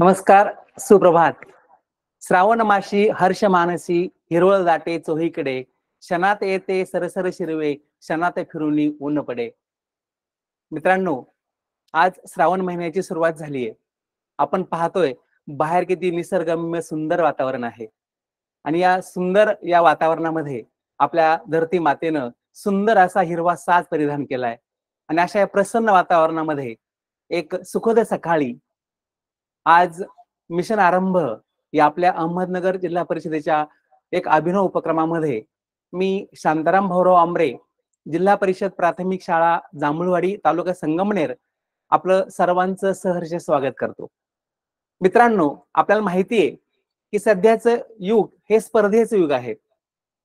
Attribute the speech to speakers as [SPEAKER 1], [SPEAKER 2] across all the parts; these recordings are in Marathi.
[SPEAKER 1] नमस्कार सुप्रभात श्रावण माशी हर्ष मानसी हिरवळ दाटे चोहीकडे क्षणात येते सरसर शिरवे शनात फिरून ऊन पडे मित्रांनो आज श्रावण महिन्याची सुरुवात झाली आहे आपण पाहतोय बाहेर किती निसर्गम्य सुंदर वातावरण आहे आणि या सुंदर या वातावरणामध्ये आपल्या धरती मातेनं सुंदर असा हिरवा साज परिधान केलाय आणि अशा या प्रसन्न वातावरणामध्ये एक सुखद सकाळी आज मिशन आरंभ या आपल्या अहमदनगर जिल्हा परिषदेच्या एक अभिनव उपक्रमामध्ये मी शांताराम भाऊराव आमरे जिल्हा परिषद प्राथमिक शाळा जांभुळवाडी तालुका संगमनेर आपलं सर्वांचं सहर्ष स्वागत करतो मित्रांनो आपल्याला माहिती आहे की सध्याचं युग हे स्पर्धेचं युग आहे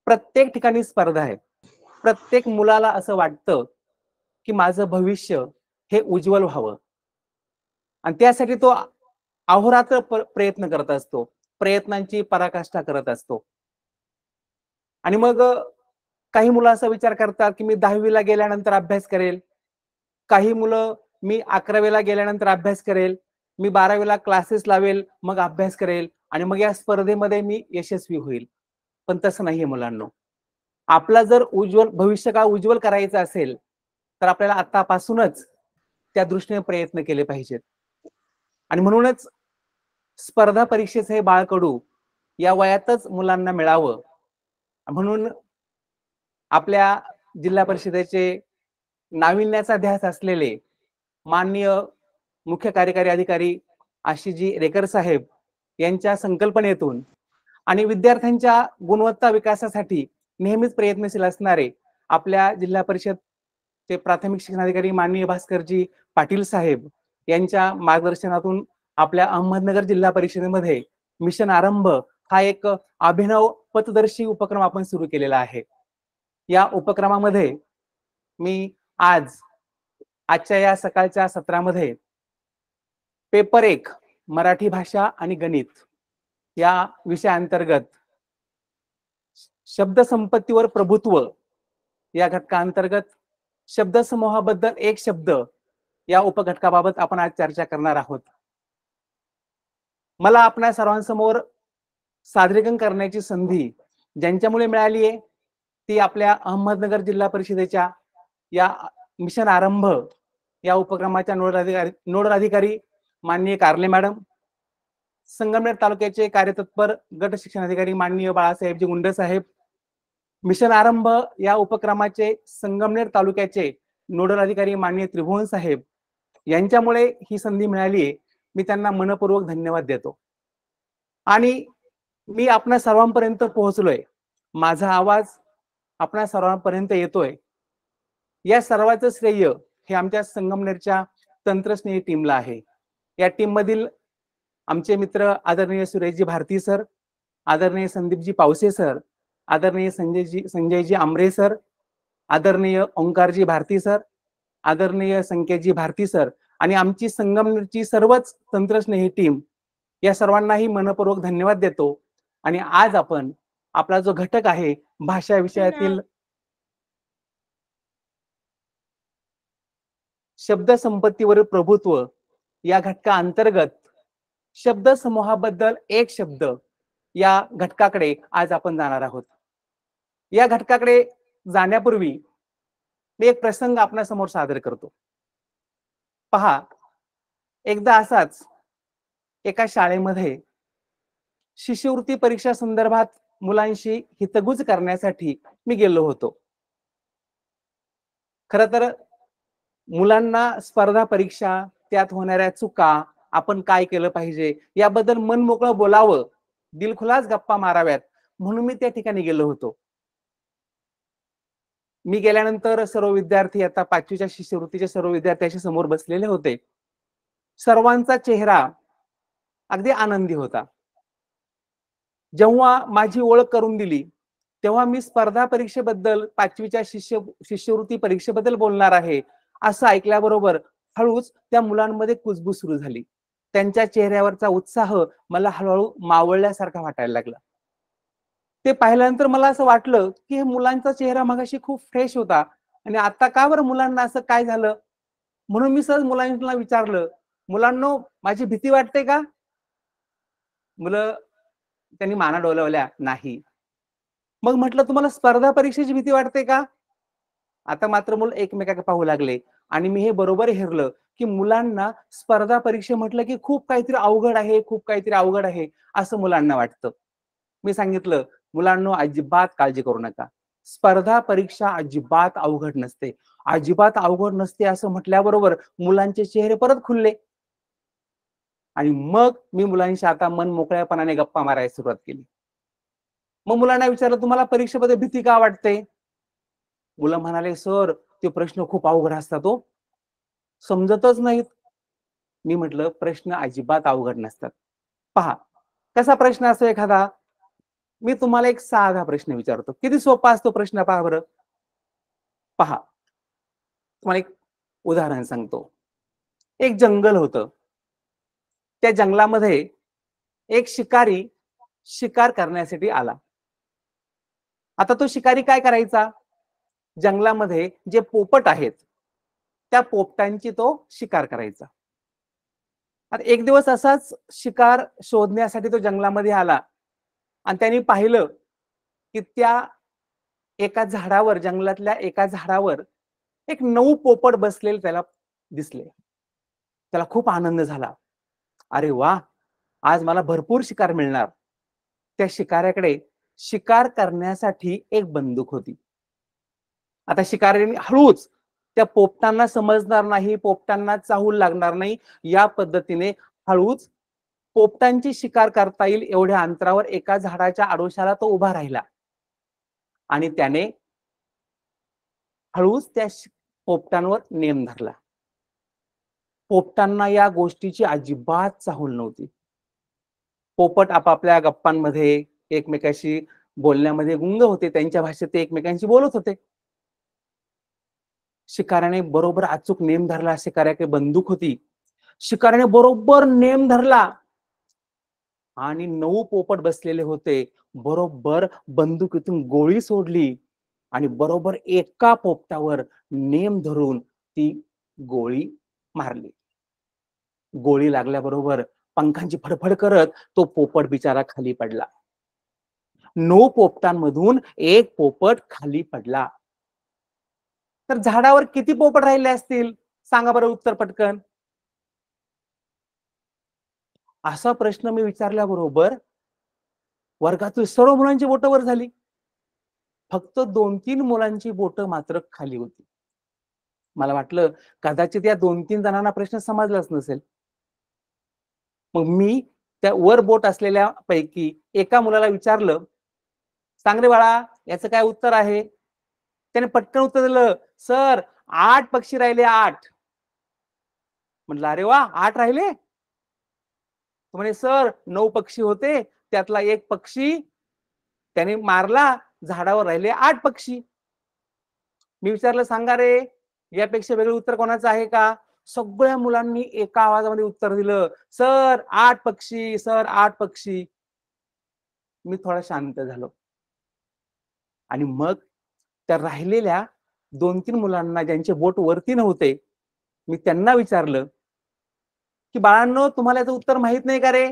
[SPEAKER 1] प्रत्येक ठिकाणी स्पर्धा आहे प्रत्येक मुलाला असं वाटतं की माझं भविष्य हे उज्ज्वल व्हावं आणि त्यासाठी तो अहोरात्र प्रयत्न करत असतो प्रयत्नांची पराकाष्ठा करत असतो आणि मग काही मुलं असा विचार करतात की मी दहावीला गेल्यानंतर अभ्यास करेल काही मुलं मी अकरावीला गेल्यानंतर अभ्यास करेल मी बारावीला क्लासेस लावेल मग अभ्यास करेल आणि मग या स्पर्धेमध्ये मी यशस्वी होईल पण तसं नाहीये मुलांना आपला जर उज्ज्वल काळ उज्ज्वल करायचं असेल तर आपल्याला आतापासूनच त्या दृष्टीने प्रयत्न केले पाहिजेत आणि म्हणूनच स्पर्धा परीक्षेचं हे बाळकडू या वयातच मुलांना मिळावं म्हणून आपल्या जिल्हा परिषदेचे नाविन्याचा ध्यास असलेले माननीय मुख्य कार्यकारी अधिकारी आशिषजी रेकर साहेब यांच्या संकल्पनेतून आणि विद्यार्थ्यांच्या गुणवत्ता विकासासाठी नेहमीच प्रयत्नशील असणारे आपल्या जिल्हा परिषद चे प्राथमिक शिक्षणाधिकारी माननीय भास्करजी पाटील साहेब यांच्या मार्गदर्शनातून आपल्या अहमदनगर जिल्हा परिषदेमध्ये मिशन आरंभ हा एक अभिनव पथदर्शी उपक्रम आपण सुरू केलेला आहे या उपक्रमामध्ये मी आज आजच्या या सकाळच्या सत्रामध्ये पेपर एक मराठी भाषा आणि गणित या विषयाअंतर्गत शब्दसंपत्तीवर प्रभुत्व या घटकाअंतर्गत शब्दसमूहाबद्दल एक शब्द या उपघटकाबाबत आपण आज चर्चा करणार आहोत मला आपल्या सर्वांसमोर सादरीकरण करण्याची संधी ज्यांच्यामुळे मिळाली आहे ती आपल्या अहमदनगर जिल्हा परिषदेच्या या मिशन आरंभ या उपक्रमाच्या नोडल अधिकारी नोडल अधिकारी माननीय कारले मॅडम संगमनेर तालुक्याचे कार्यतत्पर गट शिक्षण अधिकारी माननीय बाळासाहेबजी गुंड साहेब मिशन आरंभ या उपक्रमाचे संगमनेर तालुक्याचे नोडल अधिकारी माननीय त्रिभुवन साहेब यांच्यामुळे ही संधी मिळाली मी त्यांना मनपूर्वक धन्यवाद देतो आणि मी आपणा सर्वांपर्यंत पोहोचलोय माझा आवाज आपणा सर्वांपर्यंत येतोय या सर्वाचं श्रेय हे आमच्या संगमनेरच्या तंत्रस्नेही टीमला आहे या टीममधील आमचे मित्र आदरणीय सुरेशजी भारती सर आदरणीय संदीपजी पावसे सर आदरणीय संजयजी संजयजी आमरे सर आदरणीय ओंकारजी भारती सर आदरणीय संख्याजी भारती सर आणि आमची संगमची सर्वच तंत्रस्नेही टीम या सर्वांनाही मनपूर्वक धन्यवाद देतो आणि आज आपण आपला जो घटक आहे भाषा विषयातील हो शब्दसंपत्तीवरील प्रभुत्व या घटका अंतर्गत शब्द समूहाबद्दल एक शब्द या घटकाकडे आज आपण जाणार आहोत या घटकाकडे जाण्यापूर्वी मी एक प्रसंग आपल्यासमोर सादर करतो पहा एकदा असाच एका शाळेमध्ये शिष्यवृत्ती परीक्षा संदर्भात मुलांशी हितगुज करण्यासाठी मी गेलो होतो खर तर मुलांना स्पर्धा परीक्षा त्यात होणाऱ्या चुका आपण काय केलं पाहिजे याबद्दल मन मोकळं बोलावं दिलखुलास गप्पा माराव्यात म्हणून मी त्या ठिकाणी गेलो होतो मी गेल्यानंतर सर्व विद्यार्थी आता पाचवीच्या शिष्यवृत्तीच्या सर्व विद्यार्थ्यांच्या समोर बसलेले होते सर्वांचा चेहरा अगदी आनंदी होता जेव्हा माझी ओळख करून दिली तेव्हा मी स्पर्धा परीक्षेबद्दल पाचवीच्या शिष्य शिष्यवृत्ती परीक्षेबद्दल बोलणार आहे असं ऐकल्याबरोबर हळूच त्या मुलांमध्ये कुजबूज सुरू झाली त्यांच्या चेहऱ्यावरचा उत्साह मला हळूहळू मावळल्यासारखा वाटायला लागला ते पाहिल्यानंतर मला असं वाटलं की मुलांचा चेहरा मगाशी खूप फ्रेश होता आणि आता का बरं मुलांना असं काय झालं म्हणून मी सहज मुलांना विचारलं मुलांना माझी भीती वाटते का मुलं त्यांनी माना डोलावल्या नाही मग म्हटलं तुम्हाला स्पर्धा परीक्षेची भीती वाटते का आता मात्र मुलं एकमेकाकडे पाहू लागले आणि मी हे बरोबर हेरलं की मुलांना स्पर्धा परीक्षा म्हटलं की खूप काहीतरी अवघड आहे खूप काहीतरी अवघड आहे असं मुलांना वाटतं मी सांगितलं मुलांनो अजिबात काळजी करू नका स्पर्धा परीक्षा अजिबात अवघड नसते अजिबात अवघड नसते असं म्हटल्याबरोबर मुलांचे चेहरे परत खुलले आणि मग मी मुलांशी आता मन मोकळ्यापणाने गप्पा मारायला सुरुवात केली मग मुलांना विचारलं तुम्हाला परीक्षेमध्ये भीती का वाटते मुलं म्हणाले सर ते प्रश्न खूप अवघड असतात तो हो. समजतच नाहीत मी म्हटलं प्रश्न अजिबात अवघड नसतात पहा कसा प्रश्न असतो एखादा मी तुम्हाला एक साधा प्रश्न विचारतो किती सोपा असतो प्रश्न पहा बरं पहा तुम्हाला एक उदाहरण सांगतो एक जंगल होत त्या जंगलामध्ये एक शिकारी शिकार करण्यासाठी आला आता तो शिकारी काय करायचा जंगलामध्ये जे पोपट आहेत त्या पोपटांची तो शिकार करायचा आता एक दिवस असाच शिकार शोधण्यासाठी तो जंगलामध्ये आला आणि त्यांनी पाहिलं की त्या एका झाडावर जंगलातल्या एका झाडावर एक नऊ पोपट बसलेले त्याला दिसले त्याला खूप आनंद झाला अरे वा आज मला भरपूर शिकार मिळणार त्या शिकाऱ्याकडे शिकार करण्यासाठी एक बंदूक होती आता शिकारीने हळूच त्या पोपटांना समजणार नाही पोपटांना चाहूल लागणार नाही या पद्धतीने हळूच पोपटांची शिकार करता येईल एवढ्या अंतरावर एका झाडाच्या आडोशाला तो उभा राहिला आणि त्याने हळूच त्या पोपटांवर नेम धरला पोपटांना या गोष्टीची अजिबात चाहूल नव्हती पोपट आपापल्या गप्पांमध्ये एकमेकांशी बोलण्यामध्ये गुंग होते त्यांच्या भाषेत ते एकमेकांशी बोलत होते शिकाऱ्याने बरोबर अचूक नेम धरला शिकाऱ्याकडे बंदूक होती शिकाऱ्याने बरोबर नेम धरला आणि नऊ पोपट बसलेले होते बरोबर बंदुकीतून गोळी सोडली आणि बरोबर एका पोपटावर नेम धरून ती गोळी मारली गोळी लागल्याबरोबर पंखांची फडफड करत तो पोपट बिचारा खाली पडला नऊ पोपटांमधून एक पोपट खाली पडला तर झाडावर किती पोपट राहिले असतील सांगा बरं उत्तर पटकन असा प्रश्न मी विचारल्याबरोबर वर्गातील सर्व मुलांची बोट वर झाली फक्त दोन तीन मुलांची बोट मात्र खाली होती मला वाटलं कदाचित या दोन तीन जणांना प्रश्न समजलाच नसेल मग मी त्या वर बोट असलेल्या पैकी एका मुलाला विचारलं सांग बाळा याचं काय उत्तर आहे त्याने पटकन उत्तर दिलं सर आठ पक्षी राहिले आठ म्हटलं अरे वा आठ राहिले तो म्हणे सर नऊ पक्षी होते त्यातला एक पक्षी त्याने मारला झाडावर राहिले आठ पक्षी मी विचारलं सांगा रे यापेक्षा वेगळं उत्तर कोणाचं आहे का सगळ्या मुलांनी एका आवाजामध्ये उत्तर दिलं सर आठ पक्षी सर आठ पक्षी मी थोडा शांत झालो आणि मग त्या राहिलेल्या दोन तीन मुलांना ज्यांचे बोट वरती नव्हते मी त्यांना विचारलं की बाळांनो तुम्हाला याचं उत्तर माहित नाही का रे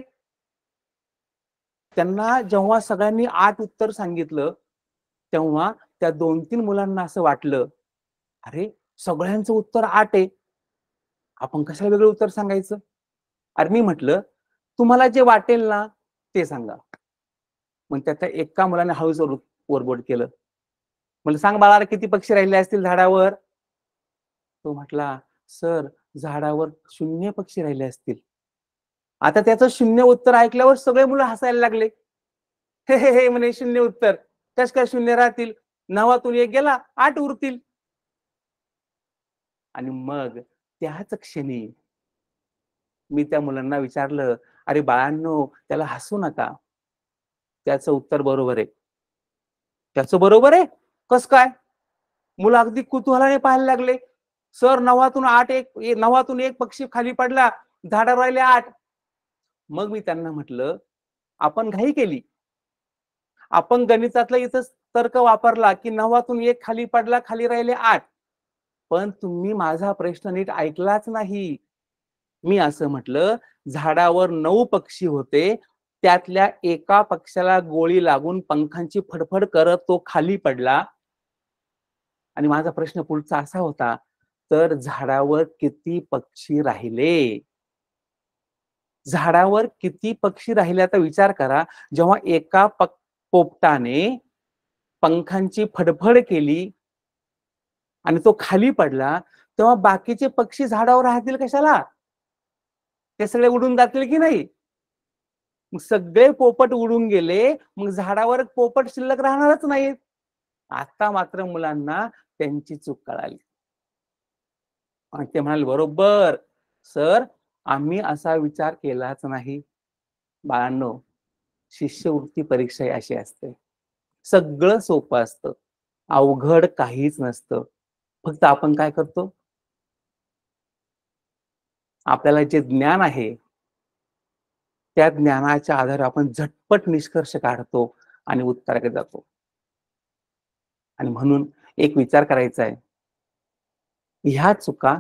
[SPEAKER 1] त्यांना जेव्हा सगळ्यांनी आठ उत्तर सांगितलं तेव्हा त्या दोन तीन मुलांना असं वाटलं अरे सगळ्यांचं उत्तर आठ आहे आपण कशाला वेगळं उत्तर सांगायचं अरे मी म्हटलं तुम्हाला जे वाटेल ना ते सांगा मग त्या एका मुलाने हळूच वरबोट केलं म्हटलं सांग बाळाला किती पक्षी राहिले असतील झाडावर तो म्हटला सर झाडावर शून्य पक्षी राहिले असतील आता त्याचं शून्य उत्तर ऐकल्यावर सगळे मुलं हसायला लागले हे हे हे म्हणे शून्य उत्तर कश काय शून्य राहतील नावातून एक गेला आठ उरतील आणि मग त्याच क्षणी मी त्या मुलांना विचारलं अरे बाळांनो त्याला हसू नका त्याचं उत्तर बरोबर आहे त्याचं बरोबर आहे कस काय मुलं अगदी कुतूहलाने पाहायला लागले सर नवातून आठ एक नवातून एक पक्षी खाली पडला झाडा राहिले आठ मग मी त्यांना म्हटलं आपण घाई केली आपण गणितातला इथं तर्क वापरला की नवातून एक खाली पडला खाली राहिले आठ पण तुम्ही माझा प्रश्न नीट ऐकलाच नाही मी असं म्हटलं झाडावर नऊ पक्षी होते त्यातल्या एका पक्षाला गोळी लागून पंखांची फडफड करत तो खाली पडला आणि माझा प्रश्न पुढचा असा होता तर झाडावर किती पक्षी राहिले झाडावर किती पक्षी राहिले आता विचार करा जेव्हा एका पोपटाने पंखांची फडफड केली आणि तो खाली पडला तेव्हा बाकीचे पक्षी झाडावर राहतील कशाला ते सगळे उडून जातील की नाही मग सगळे पोपट उडून गेले मग झाडावर पोपट शिल्लक राहणारच नाहीत आता मात्र मुलांना त्यांची चूक कळाली आणि ते म्हणाले बरोबर सर आम्ही असा विचार केलाच नाही बाळांनो शिष्यवृत्ती परीक्षा अशी असते सगळं सोपं असतं अवघड काहीच नसतं फक्त आपण काय करतो आपल्याला जे ज्ञान आहे त्या ज्ञानाच्या आधारे आपण झटपट निष्कर्ष काढतो आणि उत्तराकडे जातो आणि म्हणून एक विचार करायचा आहे ह्या चुका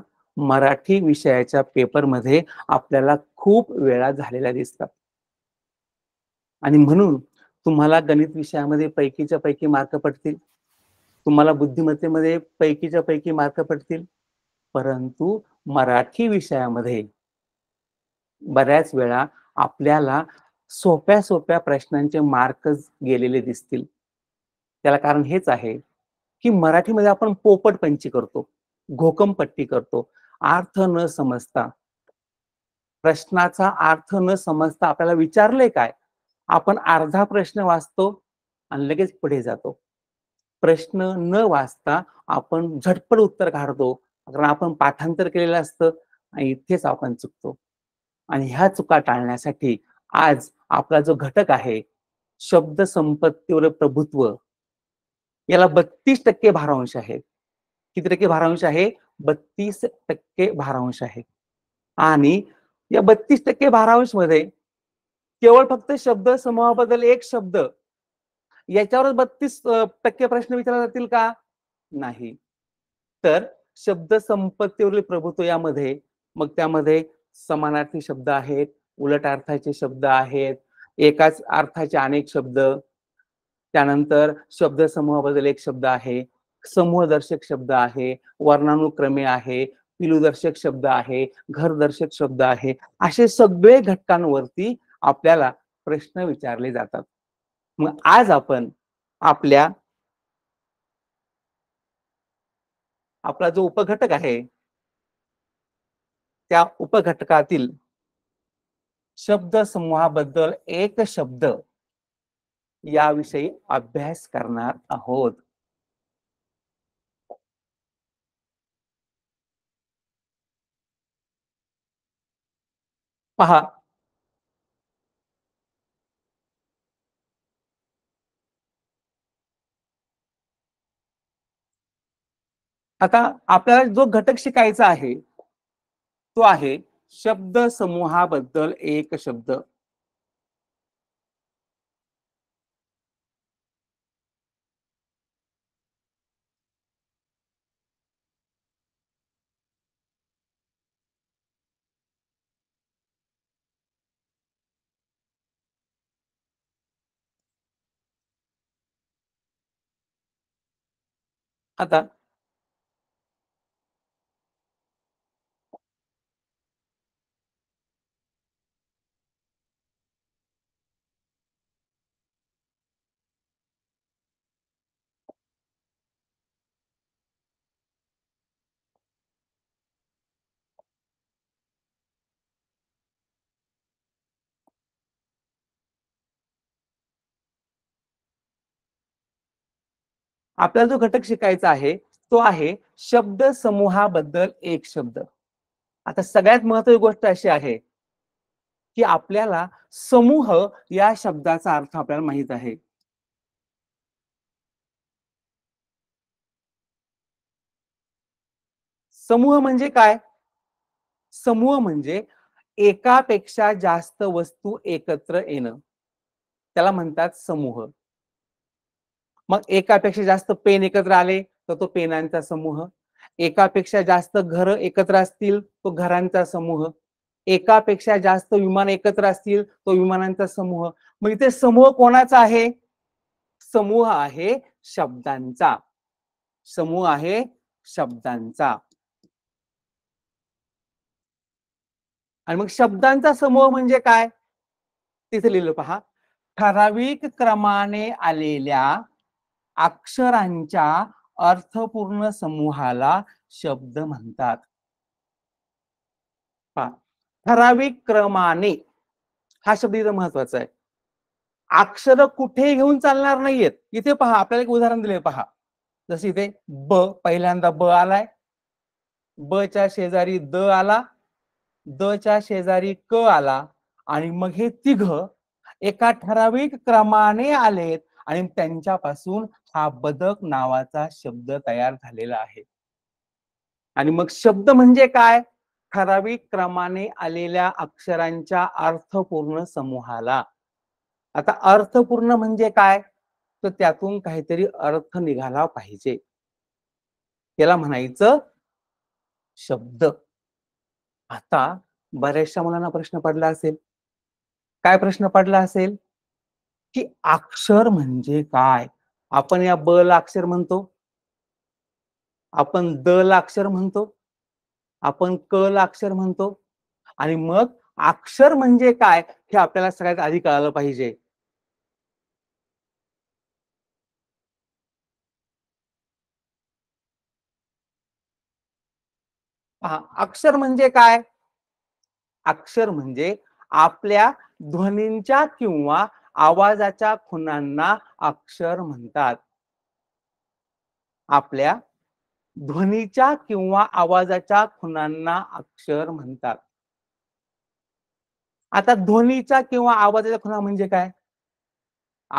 [SPEAKER 1] मराठी विषयाच्या पेपरमध्ये आपल्याला खूप वेळा झालेल्या दिसतात आणि म्हणून तुम्हाला गणित विषयामध्ये पैकीच्या पैकी मार्क पडतील तुम्हाला बुद्धिमत्तेमध्ये पैकीच्या पैकी मार्क पडतील परंतु मराठी विषयामध्ये बऱ्याच वेळा आपल्याला सोप्या सोप्या प्रश्नांचे मार्क गेलेले दिसतील त्याला कारण हेच आहे की मराठीमध्ये आपण पोपट पंची करतो घोकमपट्टी करतो अर्थ न समजता प्रश्नाचा अर्थ न समजता आपल्याला विचारले काय आपण अर्धा प्रश्न वाचतो आणि लगेच पुढे जातो प्रश्न न वाचता आपण झटपट उत्तर काढतो कारण आपण पाठांतर केलेलं असतं आणि इथेच आपण चुकतो आणि ह्या चुका टाळण्यासाठी आज आपला जो घटक आहे शब्द संपत्तीवर प्रभुत्व याला बत्तीस टक्के भारांश आहेत किती टक्के भारांश आहे बत्तीस टक्के भारांश आहे आणि या बत्तीस टक्के भारांश मध्ये केवळ फक्त शब्द समूहाबद्दल एक शब्द याच्यावरच बत्तीस टक्के प्रश्न विचारले जातील का नाही तर शब्द संपत्तीवरील प्रभुत्व यामध्ये मग त्यामध्ये समानार्थी शब्द आहेत उलट अर्थाचे शब्द आहेत एकाच अर्थाचे अनेक शब्द त्यानंतर शब्द समूहाबद्दल एक शब्द आहे समूहदर्शक शब्द आहे वर्णानुक्रमे आहे पिलुदर्शक शब्द आहे घरदर्शक शब्द आहे असे सगळे घटकांवरती आपल्याला प्रश्न विचारले जातात मग आज आपण आपल्या आपला जो उपघटक आहे त्या उपघटकातील शब्द समूहाबद्दल एक शब्द याविषयी अभ्यास करणार आहोत पहा आता आपल्याला जो घटक शिकायचा आहे तो आहे शब्द समूहाबद्दल एक शब्द आता आपल्याला जो घटक शिकायचा आहे तो आहे शब्द समूहाबद्दल एक शब्द आता सगळ्यात महत्वाची गोष्ट अशी आहे की आपल्याला समूह या शब्दाचा अर्थ आपल्याला माहित आहे समूह म्हणजे काय समूह म्हणजे एकापेक्षा जास्त वस्तू एकत्र येणं त्याला म्हणतात समूह मग एकापेक्षा जास्त पेन एकत्र आले तर तो पेनांचा समूह एकापेक्षा जास्त घर एकत्र असतील तो घरांचा समूह एकापेक्षा जास्त विमान एकत्र असतील तो विमानांचा समूह मग इथे समूह कोणाचा आहे समूह आहे शब्दांचा समूह आहे शब्दांचा आणि मग शब्दांचा समूह म्हणजे काय तिथे लिहिलं पहा ठराविक क्रमाने आलेल्या अक्षरांच्या अर्थपूर्ण समूहाला शब्द म्हणतात ठराविक क्रमाने हा शब्द इथं महत्वाचा आहे अक्षर कुठे घेऊन चालणार नाहीयेत इथे पहा आपल्याला एक उदाहरण दिले पहा जसे इथे ब पहिल्यांदा ब आलाय ब च्या शेजारी द आला द च्या शेजारी क आला आणि मग हे तिघ एका ठराविक क्रमाने आलेत आणि त्यांच्यापासून हा बदक नावाचा शब्द तयार झालेला आहे आणि मग शब्द म्हणजे काय ठराविक क्रमाने आलेल्या अक्षरांच्या अर्थपूर्ण समूहाला आता अर्थपूर्ण म्हणजे काय तर त्यातून काहीतरी अर्थ निघाला पाहिजे त्याला म्हणायचं शब्द आता बऱ्याचशा मुलांना प्रश्न पडला असेल काय प्रश्न पडला असेल की अक्षर म्हणजे काय आपण या ब अक्षर म्हणतो आपण द ला अक्षर म्हणतो आपण क ला अक्षर म्हणतो आणि मग अक्षर म्हणजे काय हे आपल्याला सगळ्यात आधी कळालं पाहिजे अक्षर म्हणजे काय अक्षर म्हणजे आपल्या ध्वनींच्या किंवा आवाजाच्या खुणांना अक्षर म्हणतात आपल्या ध्वनीच्या किंवा आवाजाच्या खुणांना अक्षर म्हणतात आता ध्वनीच्या किंवा आवाजाच्या खुणा म्हणजे काय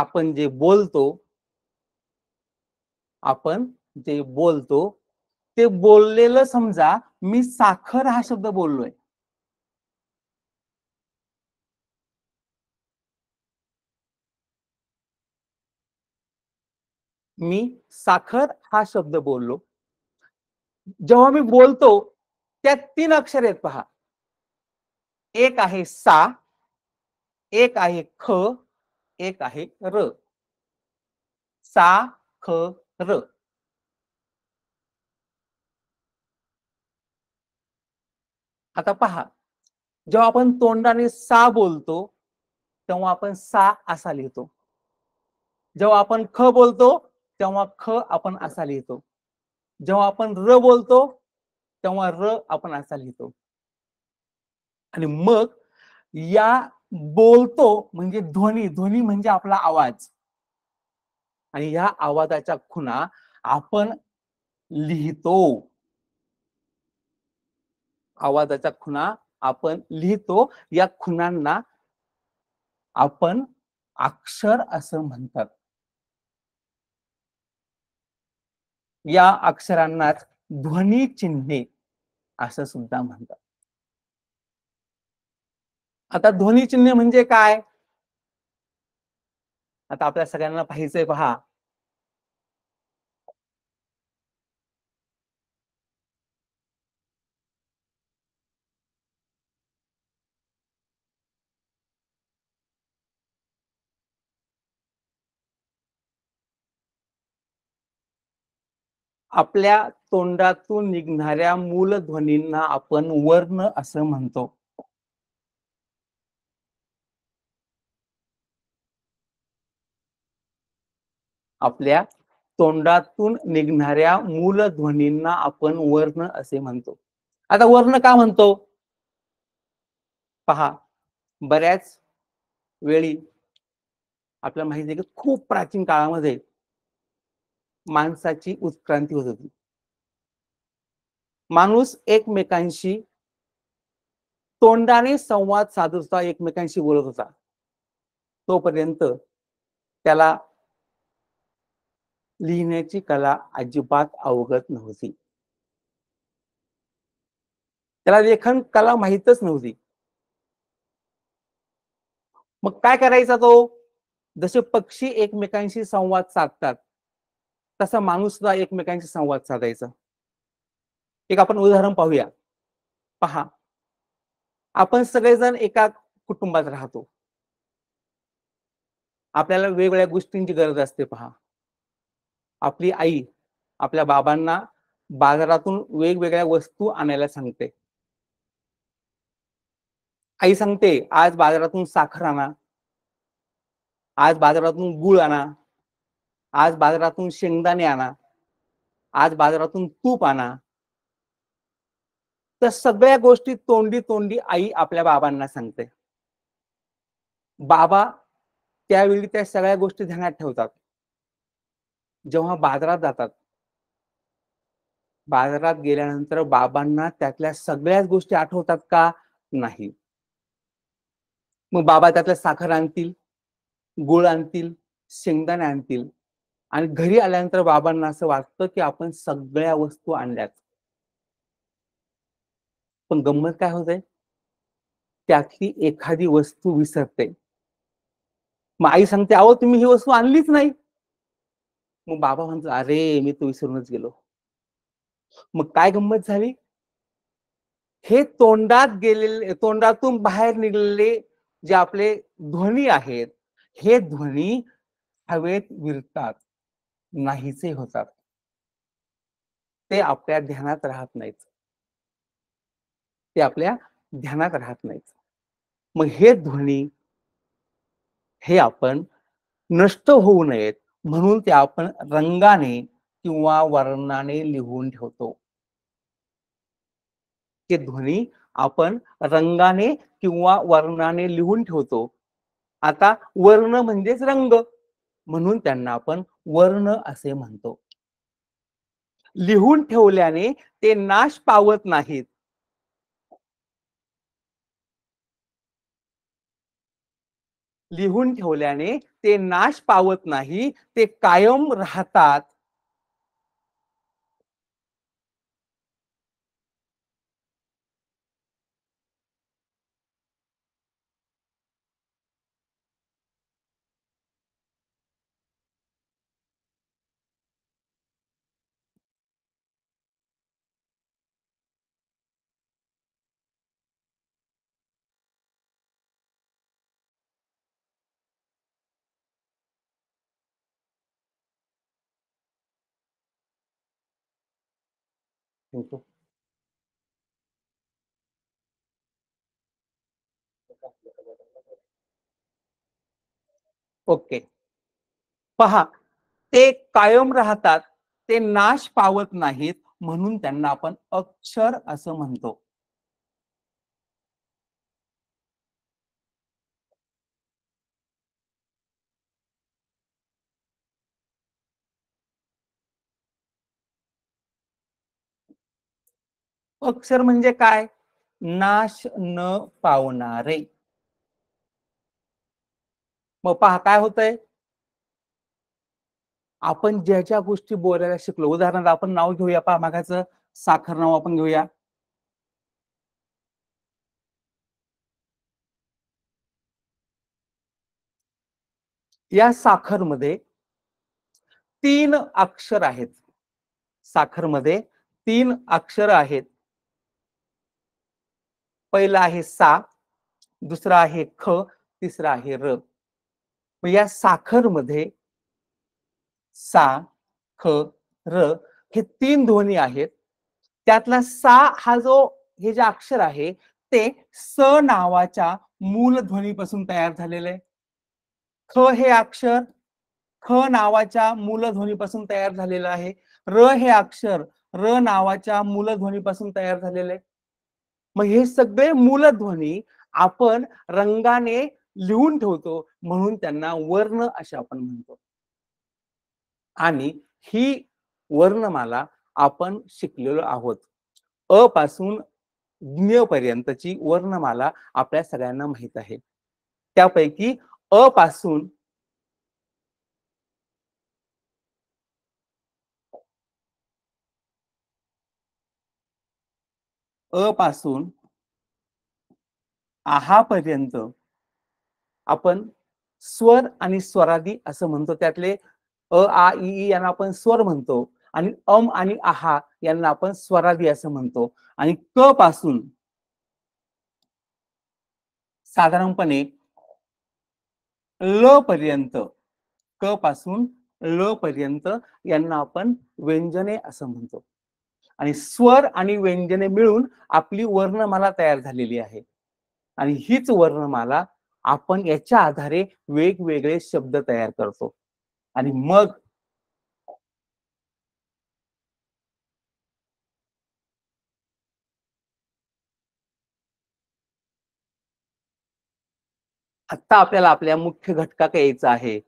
[SPEAKER 1] आपण जे बोलतो आपण जे बोलतो ते बोललेलं समजा मी साखर हा शब्द बोललोय मी साखर हा शब्द बोललो जेव्हा मी बोलतो त्या तीन अक्षर आहेत पहा एक आहे सा एक आहे ख एक आहे र सा ख र आता पहा जेव्हा आपण तोंडाने सा बोलतो तेव्हा आपण सा असा लिहितो जेव्हा आपण ख बोलतो तेव्हा ख आपण असा लिहितो जेव्हा आपण र बोलतो तेव्हा र आपण असा लिहितो आणि मग या बोलतो म्हणजे ध्वनी ध्वनी म्हणजे आपला आवाज आणि या आवाजाच्या खुणा आपण लिहितो आवाजाच्या खुणा आपण लिहितो या खुणांना आपण अक्षर असं म्हणतात या अक्षरांनाच ध्वनी चिन्हे असं सुद्धा म्हणतात आता ध्वनी चिन्ह म्हणजे काय आता आपल्या सगळ्यांना पाहिजे पहा आपल्या तोंडातून निघणाऱ्या मूलध्वनींना आपण वर्ण असं म्हणतो आपल्या तोंडातून निघणाऱ्या मूलध्वनींना आपण वर्ण असे म्हणतो आता वर्ण का म्हणतो पहा बऱ्याच वेळी आपल्याला माहिती आहे की खूप प्राचीन काळामध्ये माणसाची उत्क्रांती होत होती माणूस एकमेकांशी तोंडाने संवाद साधत होता एकमेकांशी बोलत होता तोपर्यंत त्याला लिहिण्याची कला अजिबात अवगत नव्हती त्याला लेखन कला माहीतच नव्हती मग काय करायचा तो जसे पक्षी एकमेकांशी संवाद साधतात तसा माणूस सुद्धा एकमेकांशी संवाद साधायचा एक आपण उदाहरण पाहूया पहा आपण सगळेजण एका कुटुंबात राहतो आपल्याला वेगवेगळ्या गोष्टींची गरज असते पहा आपली आई आपल्या बाबांना बाजारातून वेगवेगळ्या वस्तू आणायला सांगते आई सांगते आज बाजारातून साखर आणा आज बाजारातून गुळ आणा आज बाजारातून शेंगदाणे आणा आज बाजारातून तूप आणा तर सगळ्या गोष्टी तोंडी तोंडी आई आपल्या बाबांना सांगते बाबा त्यावेळी त्या सगळ्या गोष्टी ध्यानात ठेवतात जेव्हा बाजारात जातात बाजारात गेल्यानंतर बाबांना त्यातल्या सगळ्याच गोष्टी आठवतात का नाही मग बाबा त्यातल्या साखर आणतील गुळ आणतील शेंगदाणे आणतील आणि घरी आल्यानंतर बाबांना असं वाटतं की आपण सगळ्या वस्तू आणल्यात पण गंमत काय होते त्यातली एखादी वस्तू विसरते मग आई सांगते अहो तुम्ही ही वस्तू आणलीच नाही मग बाबा म्हणतो अरे मी तो विसरूनच गेलो मग काय गंमत झाली हे तोंडात गेलेले तोंडातून बाहेर निघलेले जे आपले ध्वनी आहेत हे ध्वनी हवेत विरतात नाहीसे होतात ते आपल्या ध्यानात राहत नाही ते आपल्या ध्यानात राहत नाही मग हे ध्वनी हे आपण नष्ट होऊ नयेत म्हणून ते आपण रंगाने किंवा वर्णाने लिहून ठेवतो ते ध्वनी आपण रंगाने किंवा वर्णाने लिहून ठेवतो आता वर्ण म्हणजेच रंग म्हणून त्यांना आपण वर्ण असे म्हणतो लिहून ठेवल्याने ते नाश पावत नाहीत लिहून ठेवल्याने ते नाश पावत नाही ते कायम राहतात ओके पहा ते कायम राहतात ते नाश पावत नाहीत म्हणून त्यांना आपण अक्षर असं म्हणतो अक्षर म्हणजे काय नाश न पावणारे मग पहा काय होतंय आपण ज्या ज्या गोष्टी बोलायला शिकलो उदाहरणार्थ आपण नाव घेऊया पहा मागाच साखर नाव आपण घेऊया या साखर साखरमध्ये तीन अक्षर आहेत साखर साखरमध्ये तीन अक्षर आहेत पहिला आहे सा दुसरा आहे ख तिसरा आहे र या साखर मध्ये सा ख र हे तीन ध्वनी आहेत त्यातला सा हा जो हे जे अक्षर आहे ते स नावाच्या मूल ध्वनीपासून तयार झालेले आहे ख हे अक्षर ख नावाच्या मूल ध्वनीपासून तयार झालेलं आहे र हे अक्षर र नावाच्या मूल ध्वनीपासून तयार झालेलं आहे मग हे सगळे मूलध्वनी आपण रंगाने लिहून ठेवतो म्हणून त्यांना वर्ण असे आपण म्हणतो आणि ही वर्णमाला आपण शिकलेलो आहोत अ पासून ज्ञ पर्यंतची वर्णमाला आपल्या सगळ्यांना माहित आहे त्यापैकी अ पासून अ पासून आहा पर्यंत आपण स्वर आणि स्वरादी असं म्हणतो त्यातले अ आ ई यांना आपण स्वर म्हणतो आणि अम आणि आहा यांना आपण स्वरादी असं म्हणतो आणि क पासून साधारणपणे ल पर्यंत क पासून ल पर्यंत यांना आपण व्यंजने असं म्हणतो आणि स्वर आणि व्यंजने मिळून आपली वर्णमाला तयार झालेली आहे आणि हीच वर्णमाला आपण याच्या आधारे वेगवेगळे शब्द तयार करतो आणि मग आता आपल्याला आपल्या मुख्य घटका यायचा आहे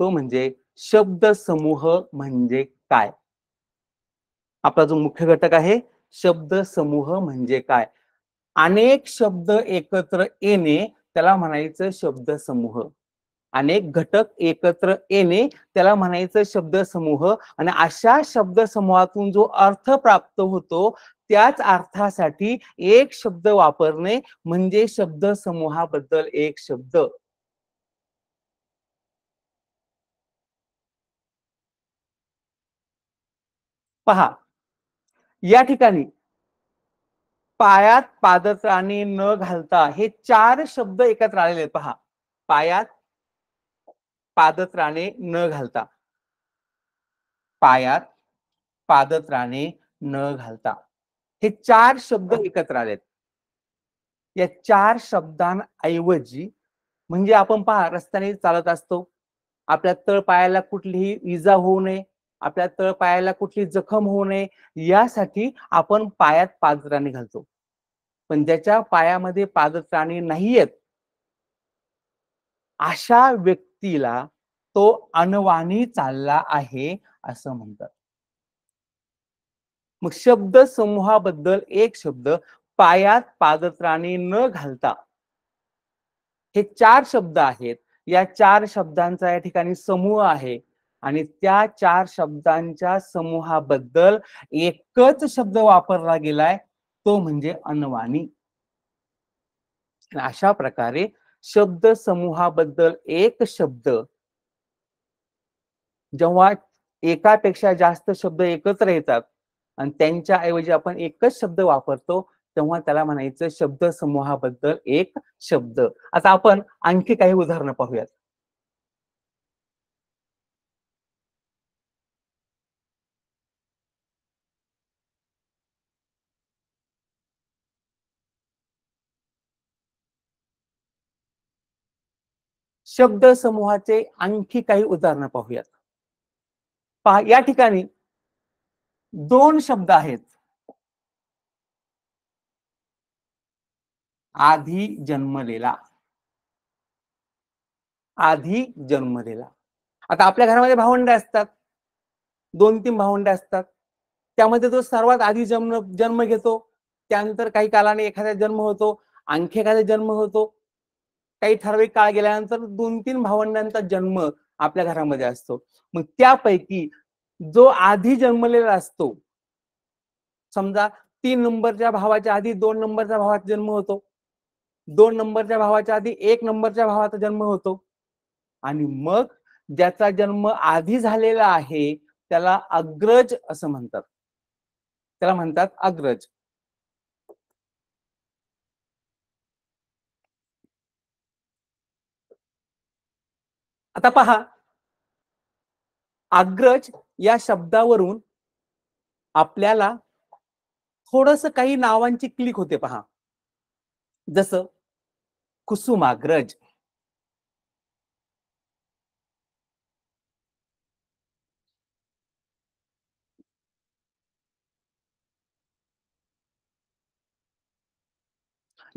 [SPEAKER 1] तो म्हणजे शब्द समूह म्हणजे काय आपला जो मुख्य घटक आहे शब्द समूह म्हणजे काय अनेक शब्द एकत्र येणे त्याला म्हणायचं शब्द समूह अनेक घटक एकत्र येणे त्याला म्हणायचं शब्द समूह आणि अशा शब्द समूहातून जो अर्थ प्राप्त होतो त्याच अर्थासाठी एक शब्द वापरणे म्हणजे शब्द समूहाबद्दल एक शब्द पहा या ठिकाणी पायात पादत्राणे न घालता हे चार शब्द एकत्र आलेले आहेत पहा पायात पादत्राणे न घालता पायात पादत्राणे न घालता हे चार शब्द एकत्र आलेत या चार शब्दांऐवजी म्हणजे आपण पहा रस्त्याने चालत असतो आपल्या तळ पायाला कुठलीही इजा होऊ नये आपल्या तळ पायाला कुठली जखम होऊ नये यासाठी आपण पायात पादत्राणी घालतो पण ज्याच्या पायामध्ये पादत्राणी नाहीयेत अशा व्यक्तीला तो अनवाणी चालला आहे असं म्हणतात मग शब्द समूहाबद्दल एक शब्द पायात पादत्राणी न घालता हे चार शब्द आहेत या चार शब्दांचा या ठिकाणी समूह आहे आणि त्या चार शब्दांच्या समूहाबद्दल एकच शब्द वापरला गेलाय तो म्हणजे अनवाणी अशा प्रकारे शब्द समूहाबद्दल एक शब्द जेव्हा एकापेक्षा जास्त शब्द एकत्र येतात आणि त्यांच्या ऐवजी आपण एकच शब्द वापरतो तेव्हा त्याला म्हणायचं शब्द समूहाबद्दल एक शब्द आता आपण आणखी काही उदाहरणं पाहूयात शब्द समूहाचे आणखी काही उदाहरणं पाहूयात पहा या ठिकाणी दोन शब्द आहेत आधी जन्मलेला आधी जन्मलेला आता आपल्या घरामध्ये भावंडे असतात दोन तीन भावंडे असतात त्यामध्ये जो सर्वात आधी जन्म जन्म घेतो त्यानंतर काही कालाने एखादा जन्म होतो आणखी एखादा जन्म होतो काही ठराविक काळ गेल्यानंतर दोन तीन भावंडांचा जन्म आपल्या घरामध्ये असतो मग त्यापैकी जो आधी जन्मलेला असतो समजा तीन नंबरच्या भावाच्या आधी दोन नंबरच्या भावाचा जन्म होतो दोन नंबरच्या भावाच्या आधी एक नंबरच्या भावाचा जन्म होतो आणि मग ज्याचा जन्म आधी झालेला आहे त्याला अग्रज असं म्हणतात त्याला म्हणतात अग्रज आता पहा अग्रज या शब्दावरून आपल्याला थोडस काही नावांची क्लिक होते पहा जसं कुसुमाग्रज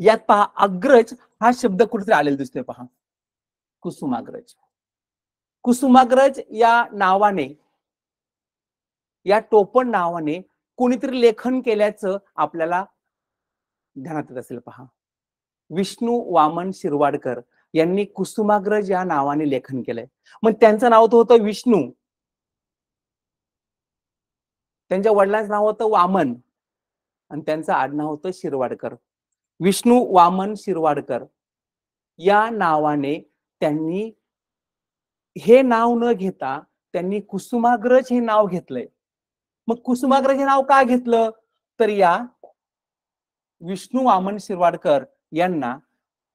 [SPEAKER 1] यात पहा अग्रज हा शब्द कुठेतरी आलेला दिसतोय पहा कुसुमाग्रज कुसुमाग्रज या नावाने या टोपण नावाने कोणीतरी लेखन केल्याचं आपल्याला ध्यानात येत असेल पहा विष्णू वामन शिरवाडकर यांनी कुसुमाग्रज या नावाने लेखन केलंय मग त्यांचं नाव होतं विष्णू त्यांच्या वडिलांचं नाव होतं वामन आणि त्यांचं आडनाव होतं शिरवाडकर विष्णू वामन शिरवाडकर या नावाने त्यांनी हे नाव न घेता त्यांनी कुसुमाग्रज हे नाव घेतलंय मग कुसुमाग्रज हे नाव का घेतलं तर या विष्णू वामन शिरवाडकर यांना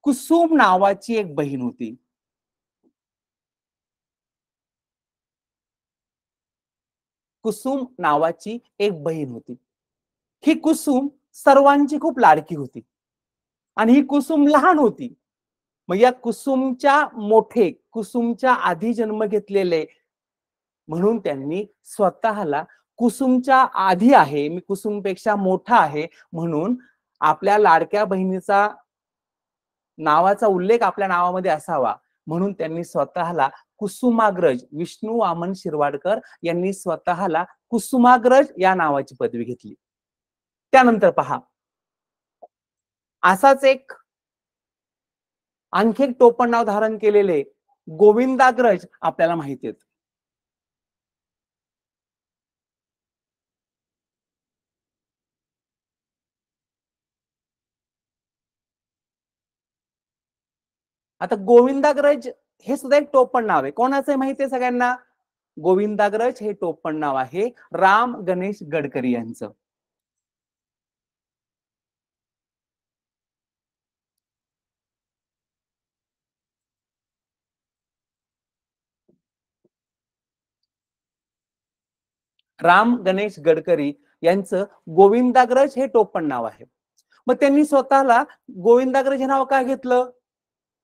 [SPEAKER 1] कुसुम नावाची एक बहीण होती कुसुम नावाची एक बहीण होती ही कुसुम सर्वांची खूप लाडकी होती आणि ही कुसुम लहान होती मग या कुसुमच्या मोठे कुसुमच्या आधी जन्म घेतलेले म्हणून त्यांनी स्वतःला कुसुमच्या आधी आहे मी कुसुमपेक्षा मोठा आहे म्हणून आपल्या लाडक्या बहिणीचा नावाचा उल्लेख आपल्या नावामध्ये असावा म्हणून त्यांनी स्वतःला कुसुमाग्रज विष्णू वामन शिरवाडकर यांनी स्वतःला कुसुमाग्रज या नावाची पदवी घेतली त्यानंतर पहा असाच एक आणखी एक टोपण नाव धारण केलेले गोविंदाग्रज आपल्याला माहिती आहेत आता गोविंदाग्रज हे सुद्धा एक टोपण नाव आहे कोणाचं आहे माहिती आहे सगळ्यांना गोविंदाग्रज हे टोपण नाव आहे राम गणेश गडकरी यांचं राम गणेश गडकरी यांचं गोविंदाग्रज हे टोपण नाव आहे मग त्यांनी स्वतःला गोविंदाग्रज हे नाव का घेतलं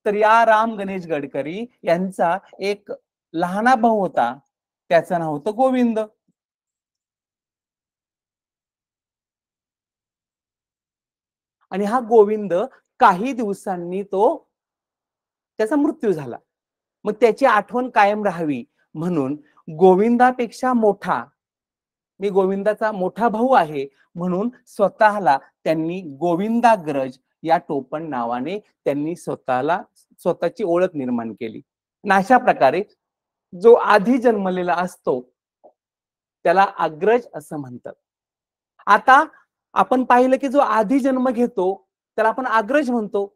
[SPEAKER 1] तर या राम गणेश गडकरी यांचा एक लहाना भाऊ होता त्याचं नाव होतं गोविंद आणि हा गोविंद काही दिवसांनी तो त्याचा मृत्यू झाला मग त्याची आठवण कायम राहावी म्हणून गोविंदापेक्षा मोठा मी गोविंदाचा मोठा भाऊ आहे म्हणून स्वतःला त्यांनी गोविंदाग्रज या टोपण नावाने त्यांनी स्वतःला स्वतःची ओळख निर्माण केली अशा प्रकारे जो आधी जन्मलेला असतो त्याला अग्रज असं म्हणतात आता आपण पाहिलं की जो आधी जन्म घेतो त्याला आपण अग्रज म्हणतो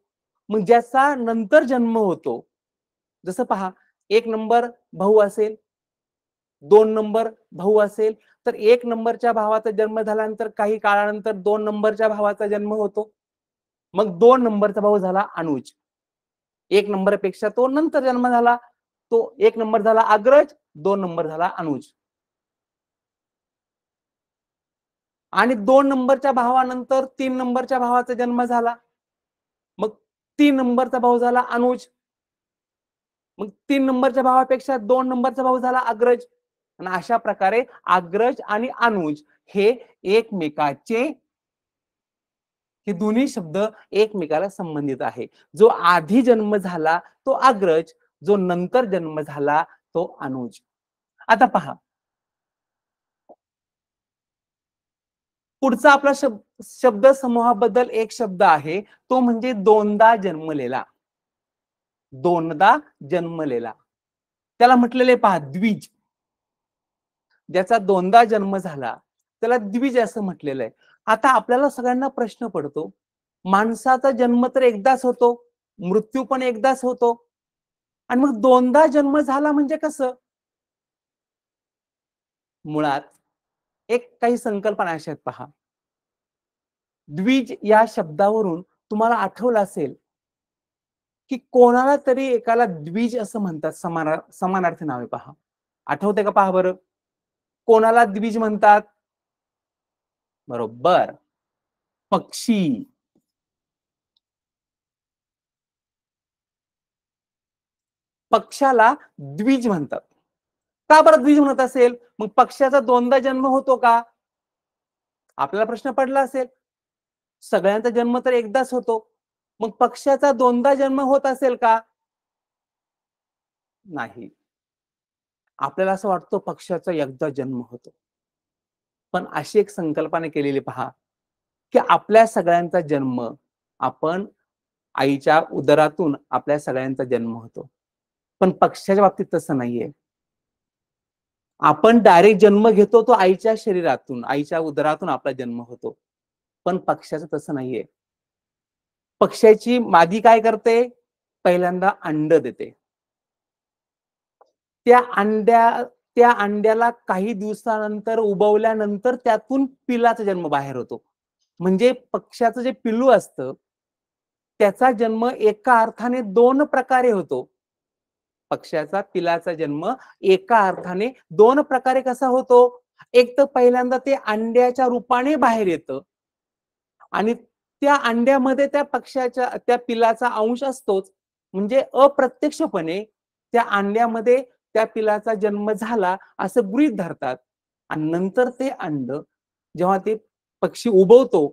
[SPEAKER 1] मग ज्याचा नंतर जन्म होतो जसं पहा एक नंबर भाऊ असेल दोन नंबर भाऊ असेल तर एक नंबरच्या भावाचा जन्म झाल्यानंतर काही काळानंतर दोन नंबरच्या भावाचा जन्म होतो मग दोन नंबरचा भाऊ झाला अनुज एक नंबरपेक्षा तो नंतर जन्म झाला तो एक नंबर झाला अग्रज दोन नंबर झाला अनुज आणि दोन नंबरच्या भावानंतर तीन नंबरच्या भावाचा जन्म झाला मग तीन नंबरचा भाऊ झाला अनुज मग तीन नंबरच्या भावापेक्षा दोन नंबरचा भाऊ झाला अग्रज अशा प्रकारे अग्रज आणि अनुज हे एकमेकाचे हे दोन्ही शब्द एकमेकाला संबंधित आहे जो आधी जन्म झाला तो अग्रज जो नंतर जन्म झाला तो अनुज आता पहा पुढचा आपला शब्द शब्द समूहाबद्दल एक शब्द आहे तो म्हणजे दोनदा जन्मलेला दोनदा जन्मलेला त्याला म्हटलेले पहा द्विज ज्याचा दोनदा जन्म झाला त्याला द्विज असं म्हटलेलं आहे आता आपल्याला सगळ्यांना प्रश्न पडतो माणसाचा जन्म तर एकदाच होतो मृत्यू पण एकदाच होतो आणि मग दोनदा जन्म झाला म्हणजे कसं मुळात एक काही संकल्पना अशा पहा द्विज या शब्दावरून तुम्हाला आठवलं असेल की कोणाला तरी एकाला द्विज असं म्हणतात समाना समानार्थी नावे पहा आठवते का पहा बरं कोणाला द्विज म्हणतात बरोबर पक्षी पक्षाला द्विज म्हणतात का बरं द्विज म्हणत असेल मग पक्षाचा दोनदा जन्म होतो का आपल्याला प्रश्न पडला असेल सगळ्यांचा जन्म तर एकदाच होतो मग पक्षाचा दोनदा जन्म होत असेल का नाही आपल्याला असं वाटतं पक्षाचा एकदा जन्म होतो पण अशी एक संकल्पना केलेली पहा की आपल्या सगळ्यांचा जन्म आपण आईच्या उदरातून आपल्या सगळ्यांचा जन्म होतो पण पक्षाच्या बाबतीत तसं नाहीये आपण डायरेक्ट जन्म घेतो तो आईच्या शरीरातून आईच्या उदरातून आपला जन्म होतो पण पक्षाचं तसं नाहीये पक्षाची मादी काय करते पहिल्यांदा अंड देते त्या अंड्या त्या अंड्याला काही दिवसानंतर उबवल्यानंतर त्यातून पिलाचा जन्म बाहेर होतो म्हणजे पक्ष्याचं जे पिल्लू असतं त्याचा जन्म एका अर्थाने दोन प्रकारे होतो पक्ष्याचा पिलाचा जन्म एका अर्थाने दोन प्रकारे कसा होतो एक तर पहिल्यांदा ते अंड्याच्या रूपाने बाहेर येतं आणि त्या अंड्यामध्ये त्या पक्ष्याच्या त्या पिलाचा अंश असतोच म्हणजे अप्रत्यक्षपणे त्या अंड्यामध्ये त्या पिलाचा जन्म झाला असं गृहित धरतात आणि नंतर ते अंड जेव्हा ते पक्षी उभवतो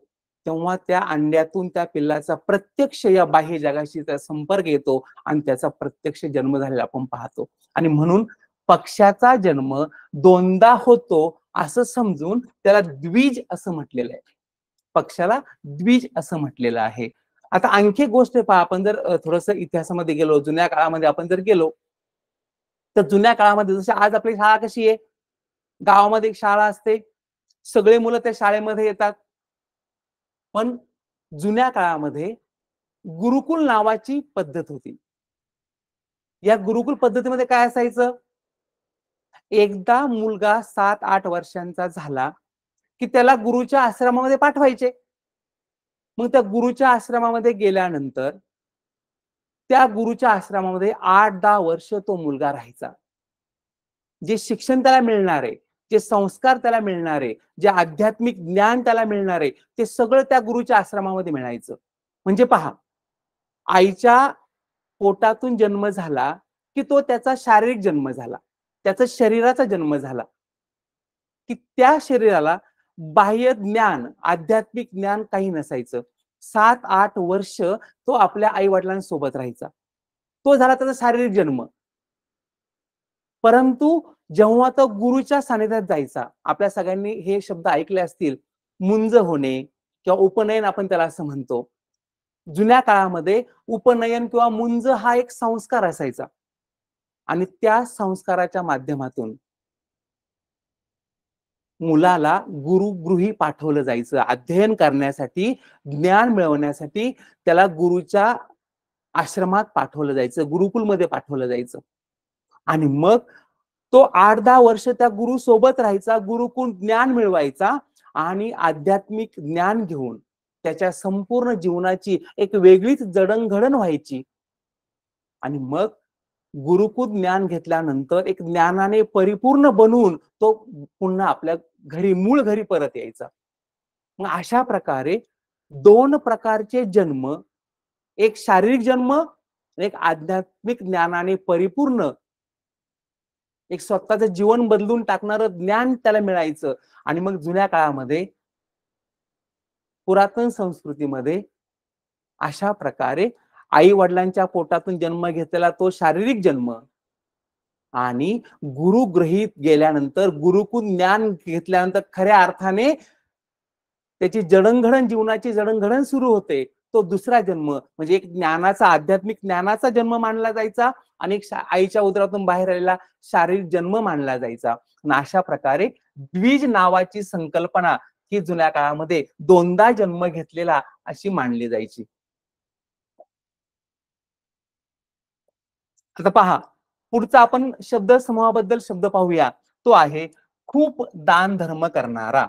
[SPEAKER 1] तेव्हा त्या अंड्यातून त्या पिल्लाचा प्रत्यक्ष या बाह्य जगाशी त्या संपर्क येतो आणि त्याचा प्रत्यक्ष जन्म झालेला आपण पाहतो आणि म्हणून पक्षाचा जन्म दोनदा होतो असं समजून त्याला द्विज असं म्हटलेलं आहे पक्षाला द्विज असं म्हटलेलं आहे आता आणखी गोष्ट पहा आपण जर थोडस इतिहासामध्ये गेलो जुन्या काळामध्ये आपण जर गेलो तर जुन्या काळामध्ये जसे आज आपली शाळा कशी आहे गावामध्ये एक शाळा असते सगळे मुलं त्या शाळेमध्ये येतात पण जुन्या काळामध्ये गुरुकुल नावाची पद्धत होती या गुरुकुल पद्धतीमध्ये काय असायचं एकदा मुलगा सात आठ वर्षांचा झाला की त्याला गुरुच्या आश्रमामध्ये पाठवायचे मग त्या गुरुच्या आश्रमामध्ये गेल्यानंतर त्या गुरुच्या आश्रमामध्ये आठ दहा वर्ष तो मुलगा राहायचा जे शिक्षण त्याला मिळणार आहे जे संस्कार त्याला मिळणार आहे जे आध्यात्मिक ज्ञान त्याला मिळणार आहे ते सगळं त्या गुरुच्या आश्रमामध्ये मिळायचं म्हणजे पहा आईच्या पोटातून जन्म झाला की तो त्याचा शारीरिक जन्म झाला त्याचा शरीराचा जन्म झाला की त्या शरीराला बाह्य ज्ञान आध्यात्मिक ज्ञान काही नसायचं सात आठ वर्ष तो आपल्या आई वडिलांसोबत राहायचा तो झाला त्याचा शारीरिक जन्म परंतु जेव्हा तो गुरुच्या सानिध्यात जायचा आपल्या सगळ्यांनी हे शब्द ऐकले असतील मुंज होणे किंवा उपनयन आपण त्याला असं म्हणतो जुन्या काळामध्ये उपनयन किंवा मुंज हा एक संस्कार असायचा आणि त्या संस्काराच्या माध्यमातून मुलाला गुरुगृही पाठवलं जायचं अध्ययन करण्यासाठी ज्ञान मिळवण्यासाठी त्याला गुरुच्या आश्रमात पाठवलं जायचं गुरुकुलमध्ये पाठवलं जायचं आणि मग तो आठ दहा वर्ष त्या गुरु सोबत राहायचा गुरुकुल ज्ञान मिळवायचा आणि आध्यात्मिक ज्ञान घेऊन त्याच्या संपूर्ण जीवनाची एक वेगळीच जडणघडण व्हायची आणि मग गुरुकुल ज्ञान घेतल्यानंतर एक ज्ञानाने परिपूर्ण बनवून तो पुन्हा आपल्या घरी मूळ घरी परत यायचा मग अशा प्रकारे दोन प्रकारचे जन्म एक शारीरिक जन्म एक आध्यात्मिक ज्ञानाने परिपूर्ण एक स्वतःचं जीवन बदलून टाकणारं ज्ञान त्याला मिळायचं आणि मग जुन्या काळामध्ये पुरातन संस्कृतीमध्ये अशा प्रकारे आई वडिलांच्या पोटातून जन्म घेतलेला तो शारीरिक जन्म आणि गुरु ग्रहित गेल्यानंतर गुरुकून ज्ञान घेतल्यानंतर खऱ्या अर्थाने त्याची जडणघडण जीवनाची जडणघडण सुरू होते तो दुसरा जन्म म्हणजे एक ज्ञानाचा आध्यात्मिक ज्ञानाचा जन्म मानला जायचा आणि आईच्या उदरातून बाहेर आलेला शारीरिक जन्म मानला जायचा अशा प्रकारे द्विज नावाची संकल्पना ही जुन्या काळामध्ये दोनदा जन्म घेतलेला अशी मानली जायची आता पहा पुढचा आपण शब्द समूहाबद्दल शब्द पाहूया तो आहे खूप दान धर्म करणारा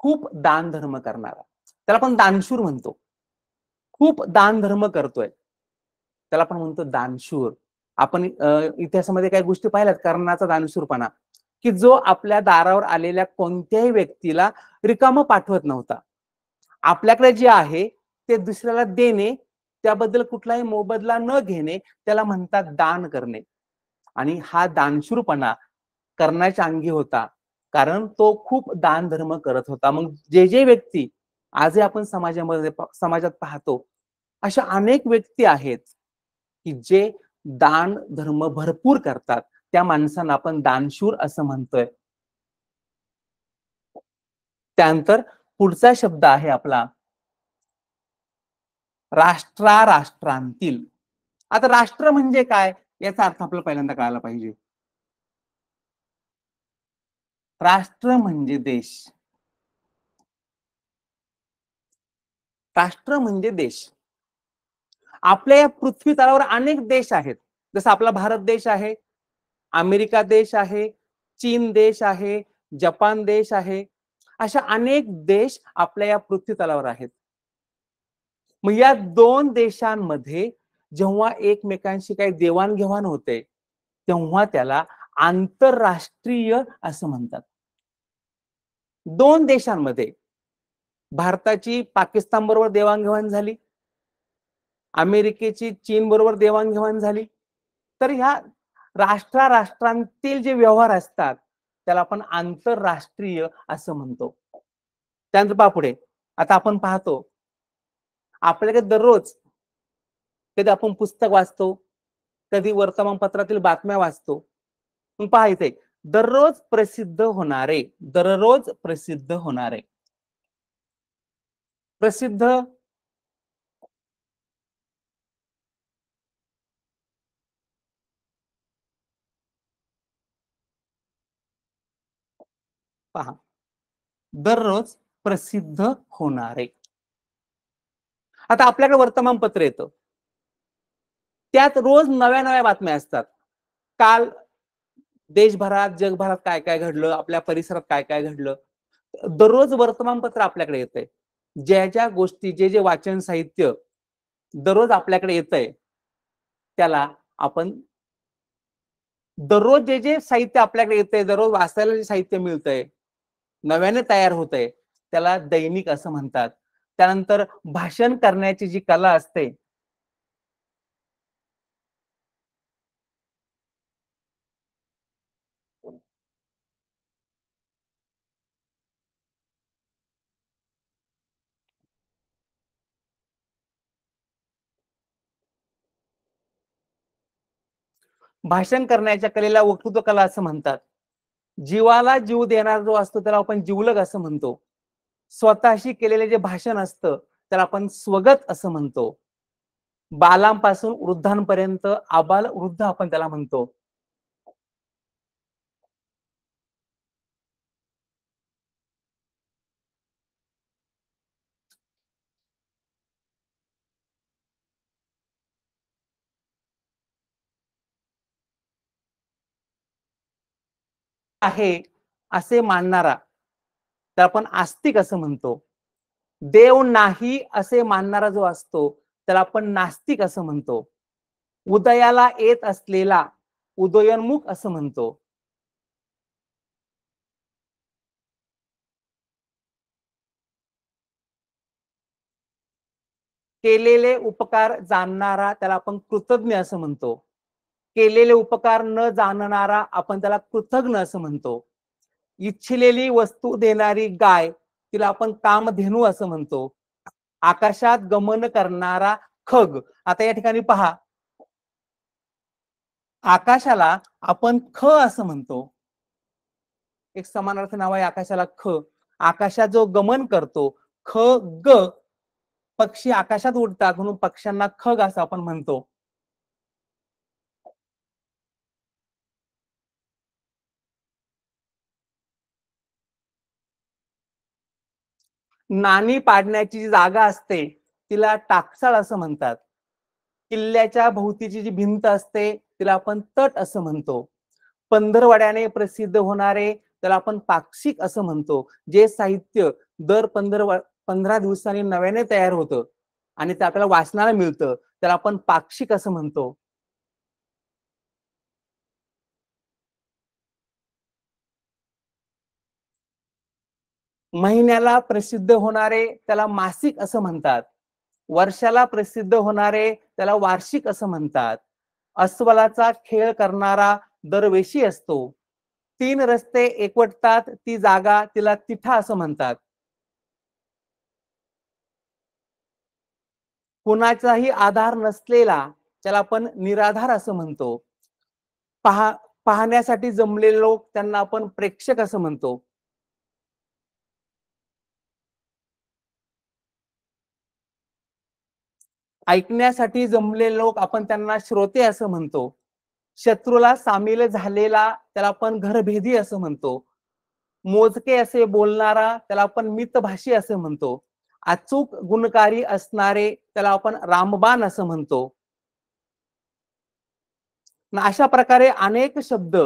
[SPEAKER 1] खूप दान धर्म करणारा त्याला आपण दानशूर म्हणतो खूप दान धर्म करतोय त्याला आपण म्हणतो दानशूर आपण इतिहासामध्ये काही गोष्टी पाहिल्यात कर्णाचा दानशूरपणा की जो आपल्या दारावर आलेल्या कोणत्याही व्यक्तीला रिकाम पाठवत नव्हता आपल्याकडे जे आहे ते दुसऱ्याला देणे त्याबद्दल कुठलाही मोबदला न घेणे त्याला म्हणतात दान करणे आणि हा दानशूरपणा करण्याच्या अंगी होता कारण तो खूप दानधर्म करत होता मग जे जे व्यक्ती आजही आपण समाजामध्ये समाजात पाहतो अशा अनेक व्यक्ती आहेत की जे दान धर्म भरपूर करतात त्या माणसांना आपण दानशूर असं म्हणतोय त्यानंतर पुढचा शब्द आहे आपला राष्ट्रा राष्ट्रांतील आता राष्ट्र म्हणजे काय याचा अर्थ आपल्याला पहिल्यांदा कळायला पाहिजे राष्ट्र म्हणजे देश राष्ट्र म्हणजे देश आपल्या या पृथ्वी तलावर अनेक देश आहेत जसं आपला भारत देश आहे अमेरिका देश आहे चीन देश आहे जपान देश आहे अशा अनेक देश आपल्या या पृथ्वी तलावर आहेत मग या दोन देशांमध्ये जेव्हा एकमेकांशी काही देवाणघेवाण होते तेव्हा त्याला आंतरराष्ट्रीय असं म्हणतात दोन देशांमध्ये भारताची पाकिस्तान बरोबर देवाणघेवाण झाली अमेरिकेची चीन बरोबर देवाणघेवाण झाली तर ह्या राष्ट्रा राष्ट्रांतील जे व्यवहार असतात त्याला आपण आंतरराष्ट्रीय असं म्हणतो त्यानंतर बापुडे आता आपण पाहतो आपल्याकडे दररोज कधी आपण पुस्तक वाचतो कधी वर्तमानपत्रातील बातम्या वाचतो पाहायचंय दररोज प्रसिद्ध होणारे दररोज प्रसिद्ध होणारे प्रसिद्ध पहा दररोज प्रसिद्ध होणारे आता आपल्याकडे वर्तमानपत्र येतं त्यात रोज नव्या नव्या बातम्या असतात काल देशभरात जगभरात काय काय घडलं आपल्या परिसरात काय काय घडलं दररोज वर्तमानपत्र आपल्याकडे येत आहे ज्या ज्या गोष्टी जे जे वाचन साहित्य दररोज आपल्याकडे येत आहे त्याला आपण दररोज जे जे साहित्य आपल्याकडे येत आहे दररोज वाचायला जे साहित्य मिळतंय नव्याने तयार होत आहे त्याला दैनिक असं म्हणतात त्यानंतर भाषण करण्याची जी कला असते भाषण करण्याच्या कलेला वक्तृत्व कला असं म्हणतात जीवाला जीव देणारा जो असतो त्याला आपण जीवलग असं म्हणतो स्वतःशी केलेले जे भाषण असतं त्याला आपण स्वगत असं म्हणतो बालांपासून वृद्धांपर्यंत आबाल वृद्ध आपण त्याला म्हणतो आहे असे मानणारा तर आपण आस्तिक असं म्हणतो देव नाही असे मानणारा जो असतो त्याला आपण नास्तिक असं म्हणतो उदयाला येत असलेला उदयनमुख असं म्हणतो केलेले उपकार जाणणारा त्याला आपण कृतज्ञ असं म्हणतो केलेले उपकार न जाणणारा आपण त्याला कृतज्ञ असं म्हणतो इच्छिलेली वस्तू देणारी गाय तिला आपण कामधेनू असं म्हणतो आकाशात गमन करणारा खग आता या ठिकाणी पहा आकाशाला आपण ख असं म्हणतो एक समानार्थ नाव आहे आकाशाला ख आकाशात जो गमन करतो ख ग पक्षी आकाशात उडतात म्हणून पक्ष्यांना खग असं आपण म्हणतो नाणी पाडण्याची जी जागा असते तिला टाकसाळ असं म्हणतात किल्ल्याच्या भोवतीची जी भिंत असते तिला आपण तट असं म्हणतो पंधरवड्याने प्रसिद्ध होणारे त्याला आपण पाक्षिक असं म्हणतो जे साहित्य दर पंधरा पंधरा दिवसांनी नव्याने तयार होतं आणि ते आपल्याला वाचनाला मिळतं त्याला आपण पाक्षिक असं म्हणतो महिन्याला प्रसिद्ध होणारे त्याला मासिक असं म्हणतात वर्षाला प्रसिद्ध होणारे त्याला वार्षिक असं म्हणतात अस्वलाचा खेळ करणारा दरवेशी असतो तीन रस्ते एकवटतात ती जागा तिला तिठा असं म्हणतात कुणाचाही आधार नसलेला त्याला आपण निराधार असं म्हणतो पाहा पाहण्यासाठी जमलेले लोक त्यांना आपण प्रेक्षक असं म्हणतो ऐकण्यासाठी जमले लोक आपण त्यांना श्रोते असं म्हणतो शत्रूला सामील झालेला त्याला आपण घरभेदी असं म्हणतो मोजके असे बोलणारा त्याला आपण मितभाषी असं म्हणतो अचूक गुणकारी असणारे त्याला आपण रामबाण असं म्हणतो अशा प्रकारे अनेक शब्द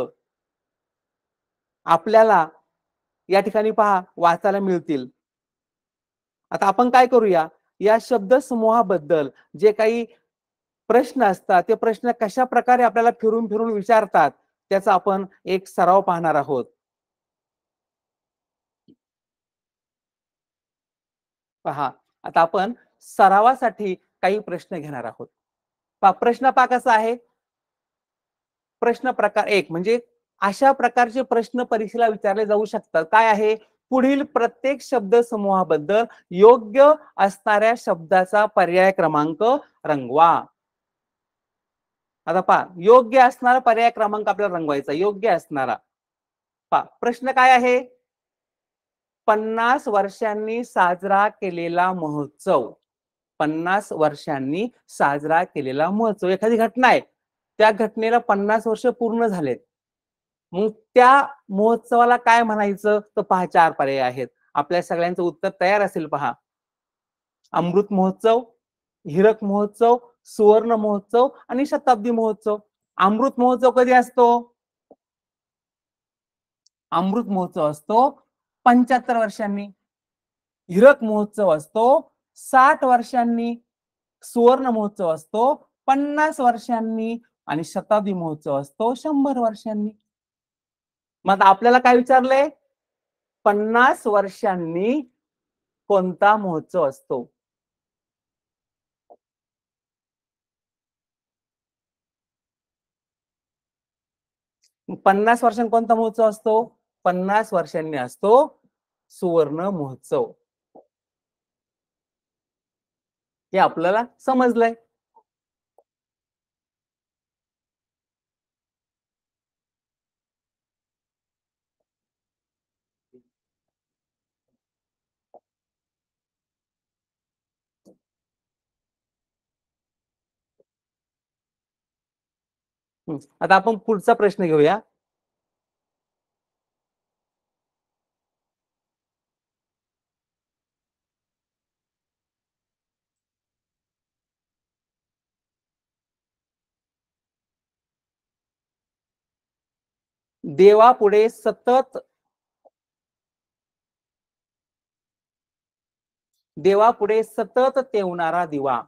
[SPEAKER 1] आपल्याला या ठिकाणी पहा वाचायला मिळतील आता आपण काय करूया या शब्दसमूहाबद्दल जे काही प्रश्न असतात ते प्रश्न कशा प्रकारे आपल्याला फिरून फिरून विचारतात त्याचा आपण एक सराव पाहणार आहोत पहा आता आपण सरावासाठी काही प्रश्न घेणार आहोत पा प्रश्न पा कसा आहे प्रश्न प्रकार एक म्हणजे अशा प्रकारचे प्रश्न परीक्षेला विचारले जाऊ शकतात काय आहे पुढील प्रत्येक शब्द समूहाबद्दल योग्य असणाऱ्या शब्दाचा पर्याय क्रमांक रंगवा आता पा योग्य असणारा पर्याय क्रमांक आपल्याला रंगवायचा योग्य असणारा पा प्रश्न काय आहे पन्नास वर्षांनी साजरा केलेला महोत्सव पन्नास वर्षांनी साजरा केलेला महोत्सव एखादी घटना आहे त्या घटनेला पन्नास वर्ष पूर्ण झालेत मग त्या महोत्सवाला काय म्हणायचं तर पहा चार पर्याय आहेत आपल्या सगळ्यांचं उत्तर तयार असेल पहा अमृत महोत्सव हिरक महोत्सव सुवर्ण महोत्सव आणि शताब्दी महोत्सव अमृत महोत्सव कधी असतो अमृत महोत्सव असतो पंच्याहत्तर वर्षांनी हिरक महोत्सव असतो साठ वर्षांनी सुवर्ण महोत्सव असतो पन्नास वर्षांनी आणि शताब्दी महोत्सव असतो शंभर वर्षांनी मग आपल्याला काय विचारलंय पन्नास वर्षांनी कोणता महोत्सव असतो पन्नास वर्षांनी कोणता महोत्सव असतो पन्नास वर्षांनी असतो सुवर्ण महोत्सव हे आपल्याला समजलंय आता आपण पुढचा प्रश्न घेऊया देवापुढे सतत देवापुढे सतत तेवणारा दिवा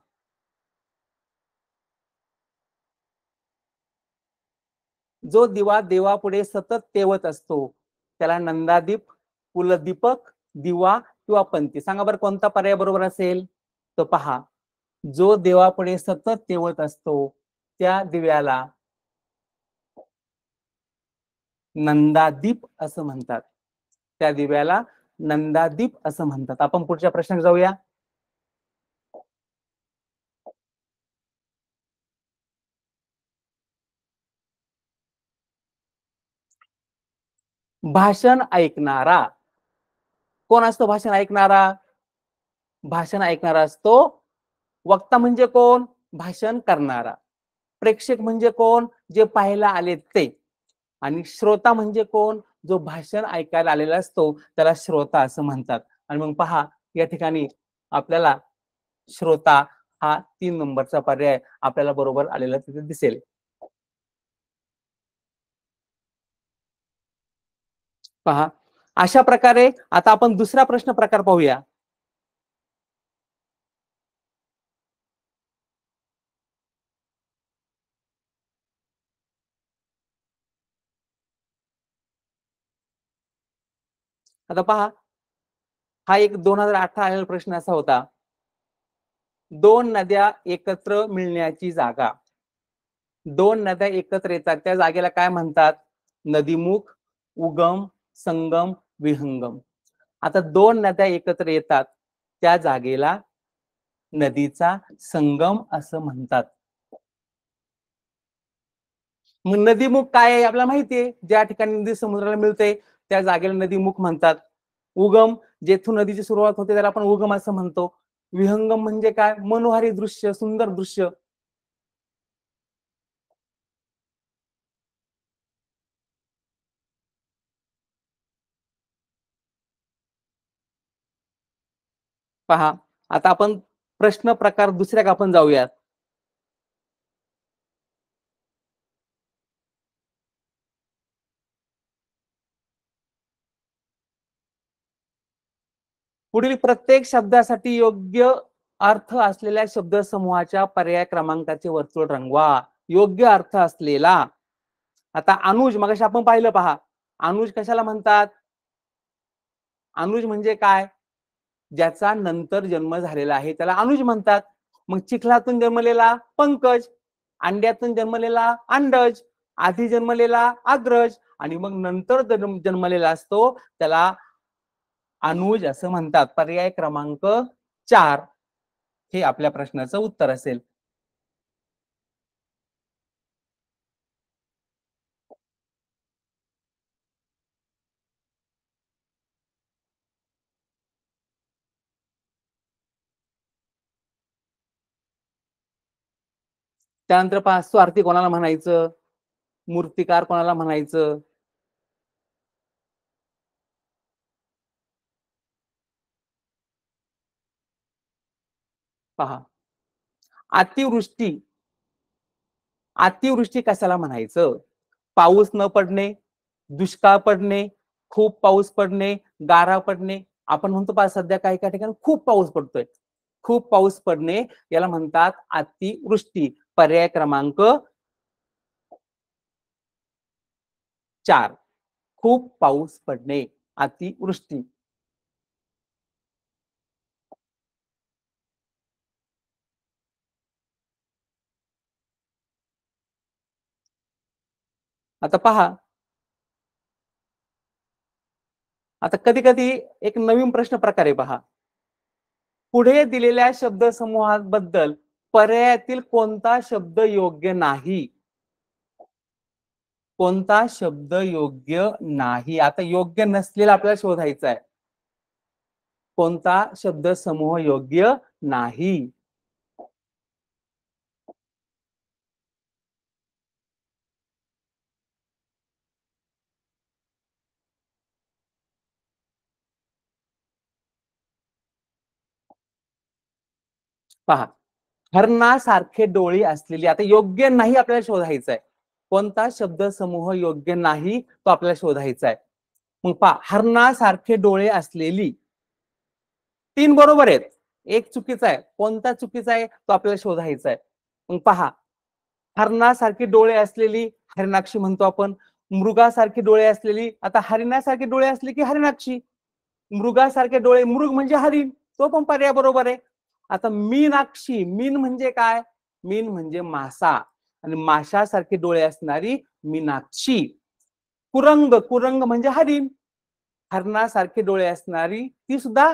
[SPEAKER 1] जो दिवा देवापुढे सतत तेवत असतो त्याला नंदादीप कुलदीपक दिवा किंवा पंथी सांगा बरं कोणता पर्याय बरोबर असेल तो पहा जो देवापुढे सतत तेवत असतो त्या दिव्याला नंदादीप असं म्हणतात त्या दिव्याला नंदादीप असं म्हणतात आपण पुढच्या प्रश्नात जाऊया भाषण ऐकणारा कोण असतो भाषण ऐकणारा भाषण ऐकणारा असतो वक्ता म्हणजे कोण भाषण करणारा प्रेक्षक म्हणजे कोण जे पाहायला आले ते आणि श्रोता म्हणजे कोण जो भाषण ऐकायला आलेला असतो त्याला श्रोता असं म्हणतात आणि मग पहा या ठिकाणी आपल्याला श्रोता हा तीन नंबरचा पर्याय आपल्याला बरोबर आलेला तिथे दिसेल पहा अशा प्रकारे आता आपण दुसरा प्रश्न प्रकार पाहूया आता पहा हा एक दोन हजार अठरा आलेला प्रश्न असा होता दोन नद्या एकत्र मिळण्याची जागा दोन नद्या एकत्र येतात त्या जागेला काय म्हणतात नदीमुख उगम संगम विहंगम आता दोन नद्या एकत्र येतात त्या जागेला नदीचा संगम असं म्हणतात मग नदीमुख काय आहे आपल्याला माहितीये ज्या ठिकाणी नदी समुद्राला मिळते त्या जागेला नदीमुख म्हणतात उगम जेथून नदीची सुरुवात होते त्याला आपण उगम असं म्हणतो विहंगम म्हणजे काय मनोहारी दृश्य सुंदर दृश्य पहा आता आपण प्रश्न प्रकार दुसऱ्या आपण जाऊयात पुढील प्रत्येक शब्दासाठी योग्य अर्थ असलेल्या शब्द समूहाच्या पर्याय क्रमांकाचे वर्तुळ रंगवा योग्य अर्थ असलेला आता अनुज मग आपण पाहिलं पहा अनुज कशाला म्हणतात अनुज म्हणजे काय ज्याचा नंतर जन्म झालेला आहे त्याला अनुज म्हणतात मग चिखलातून जन्मलेला पंकज अंड्यातून जन्मलेला अंडज आधी जन्मलेला आग्रज आणि मग नंतर जन्मलेला असतो त्याला अनुज असं म्हणतात पर्याय क्रमांक चार हे आपल्या प्रश्नाचं उत्तर असेल त्यानंतर पहा स्वार्थी कोणाला म्हणायचं मूर्तिकार कोणाला म्हणायचं पहा अतिवृष्टी अतिवृष्टी कशाला म्हणायचं पाऊस न पडणे दुष्काळ पडणे खूप पाऊस पडणे गारा पडणे आपण म्हणतो पहा सध्या काही काही ठिकाणी खूप पाऊस पडतोय खूप पाऊस पडणे याला म्हणतात अतिवृष्टी पर्याय क्रमांक चार खूप पाऊस पडणे अतिवृष्टी आता पहा आता कधी कधी एक नवीन प्रश्न प्रकारे पहा पुढे दिलेल्या शब्द समूहाबद्दल पर्यायातील कोणता शब्द योग्य नाही कोणता शब्द योग्य नाही आता योग्य नसलेला आपल्याला शोधायचा आहे कोणता शब्द समूह योग्य नाही पहा हरणासारखे डोळे असलेली आता योग्य नाही आपल्याला शोधायचं आहे कोणता शब्द समूह योग्य नाही तो आपल्याला शोधायचा आहे मग पा हरणासारखे डोळे असलेली तीन बरोबर आहेत एक चुकीचा आहे कोणता चुकीचा आहे तो आपल्याला शोधायचा आहे मग पहा हरणासारखे डोळे असलेली हरिणाक्षी म्हणतो आपण मृगासारखे डोळे असलेली आता हरिणासारखे डोळे असले की हरिणाक्षी मृगासारखे डोळे मृग म्हणजे हरिण तो पण पर्याय बरोबर आहे आता मीनाक्षी मीन म्हणजे काय मीन म्हणजे मासा आणि माशासारखे डोळे असणारी मीनाक्षी कुरंग कुरंग म्हणजे हरिण हरणासारखे डोळे असणारी ती सुद्धा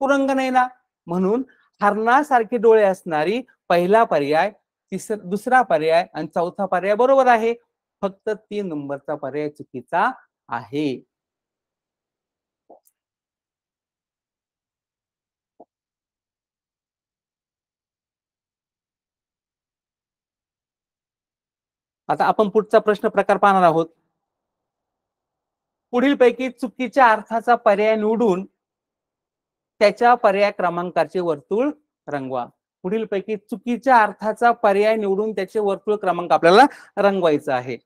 [SPEAKER 1] कुरंग नाही ना म्हणून हरणासारखे डोळे असणारी पहिला पर्याय तिसरा दुसरा पर्याय आणि चौथा पर्याय बरोबर आहे फक्त तीन नंबरचा पर्याय चुकीचा आहे आता आपण पुढचा प्रश्न प्रकार पाहणार आहोत पुढील पैकी चुकीच्या अर्थाचा पर्याय निवडून त्याच्या पर्याय क्रमांकाचे वर्तुळ रंगवा पुढील पैकी चुकीच्या अर्थाचा पर्याय निवडून त्याचे वर्तुळ क्रमांक आपल्याला रंगवायचा आहे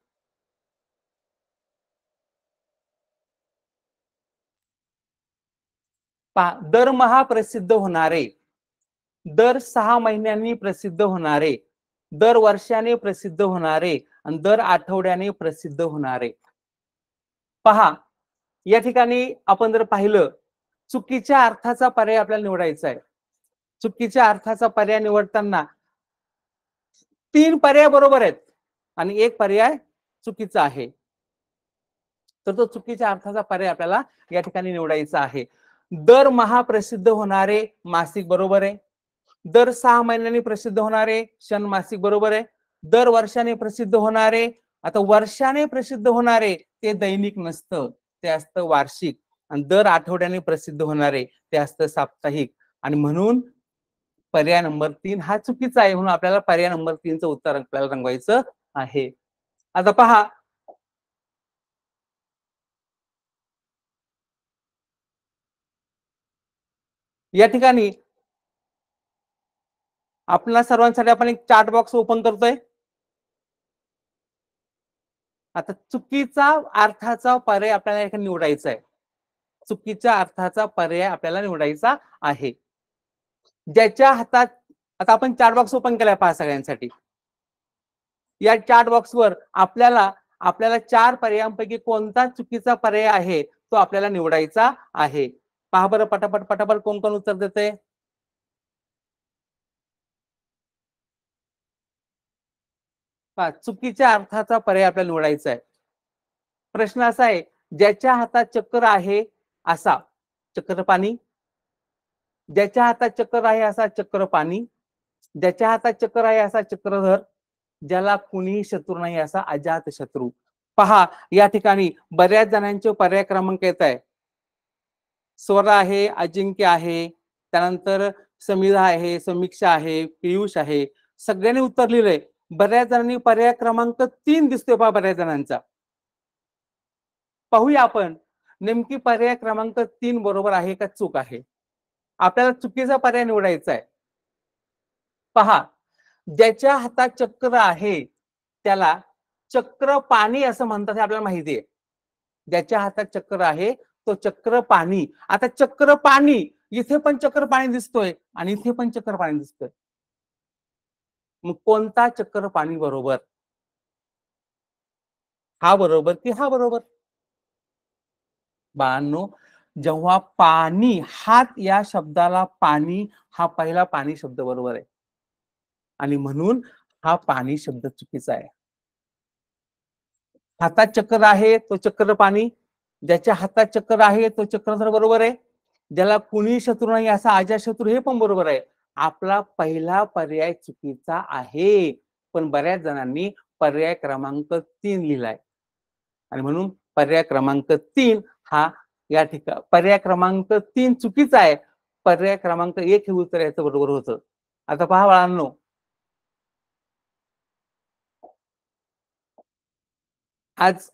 [SPEAKER 1] दरमहा प्रसिद्ध होणारे दर सहा महिन्यांनी प्रसिद्ध होणारे दर वर्षाने प्रसिद्ध होणारे आणि दर आठवड्याने प्रसिद्ध होणार आहे पहा या ठिकाणी आपण जर पाहिलं चुकीच्या अर्थाचा पर्याय आपल्याला निवडायचा आहे चुकीच्या अर्थाचा पर्याय निवडताना तीन पर्याय बरोबर आहेत आणि एक पर्याय चुकीचा आहे तर तो चुकीच्या अर्थाचा पर्याय आपल्याला या ठिकाणी निवडायचा आहे दर प्रसिद्ध होणारे मासिक बरोबर आहे दर सहा महिन्यांनी प्रसिद्ध होणारे क्षण मासिक बरोबर आहे दर वर्षाने प्रसिद्ध होणारे आता वर्षाने प्रसिद्ध होणारे ते दैनिक नसतं ते असतं वार्षिक आणि दर आठवड्याने प्रसिद्ध होणारे ते असतं साप्ताहिक आणि म्हणून पर्याय नंबर तीन हा चुकीचा आहे म्हणून आपल्याला पर्याय नंबर तीनचं उत्तर आपल्याला रंगवायचं आहे आता पहा या ठिकाणी आपल्या सर्वांसाठी आपण एक चार्ट बॉक्स ओपन करतोय आता चुकीचा अर्थाचा पर्याय आपल्याला निवडायचा आहे चुकीच्या अर्थाचा पर्याय आपल्याला निवडायचा आहे ज्याच्या हातात आता आपण चार्ट बॉक्स ओपन केलाय पहा सगळ्यांसाठी या चार्ट बॉक्सवर आपल्याला आपल्याला चार पर्यायांपैकी कोणता चुकीचा पर्याय आहे तो आपल्याला निवडायचा आहे पहा बरं पटापट पटापट कोण कोण उत्तर देते पहा चुकीच्या अर्थाचा पर्याय आपल्याला निवडायचा आहे प्रश्न असा आहे ज्याच्या हातात चक्र आहे असा चक्र पाणी ज्याच्या हातात चक्र आहे असा चक्र पाणी ज्याच्या हातात चक्कर आहे असा चक्रधर ज्याला कुणीही शत्रू नाही असा अजात शत्रू पहा या ठिकाणी बऱ्याच जणांचे पर्याय क्रमांक येत आहे स्वर आहे अजिंक्य आहे त्यानंतर समीधा आहे समीक्षा आहे पियुष आहे सगळ्यांनी उत्तर लिहिलंय बऱ्याच जणांनी पर्याय क्रमांक तीन दिसतोय पहा बऱ्याच जणांचा पाहूया आपण नेमकी पर्याय क्रमांक तीन बरोबर आहे का चूक आहे आपल्याला चुकीचा पर्याय निवडायचा आहे पहा ज्याच्या हातात चक्र आहे त्याला चक्र पाणी असं म्हणतात आपल्याला माहिती आहे ज्याच्या हातात चक्र आहे तो चक्र पाणी आता चक्र पाणी इथे पण चक्र पाणी दिसतोय आणि इथे पण चक्र पाणी दिसतोय मग कोणता चक्कर पाणी बरोबर हा बरोबर की हा बरोबर बाळांनो जेव्हा पाणी हात या शब्दाला पाणी हा पहिला पाणी शब्द बरोबर आहे आणि म्हणून हा पाणी शब्द चुकीचा आहे हातात चक्र आहे तो चक्र पाणी ज्याच्या हातात चक्कर आहे तो चक्र तर बरोबर आहे ज्याला कुणी शत्रू नाही असा आजा शत्रू हे पण बरोबर आहे आपला पहिला पर्याय चुकीचा आहे पण बऱ्याच जणांनी पर्याय क्रमांक तीन लिहिलाय आणि म्हणून पर्याय क्रमांक तीन हा या ठिकाणी पर्याय क्रमांक तीन चुकीचा आहे पर्याय क्रमांक एक हे उत्तर याचं बरोबर होत आता पहा बाळांनो आज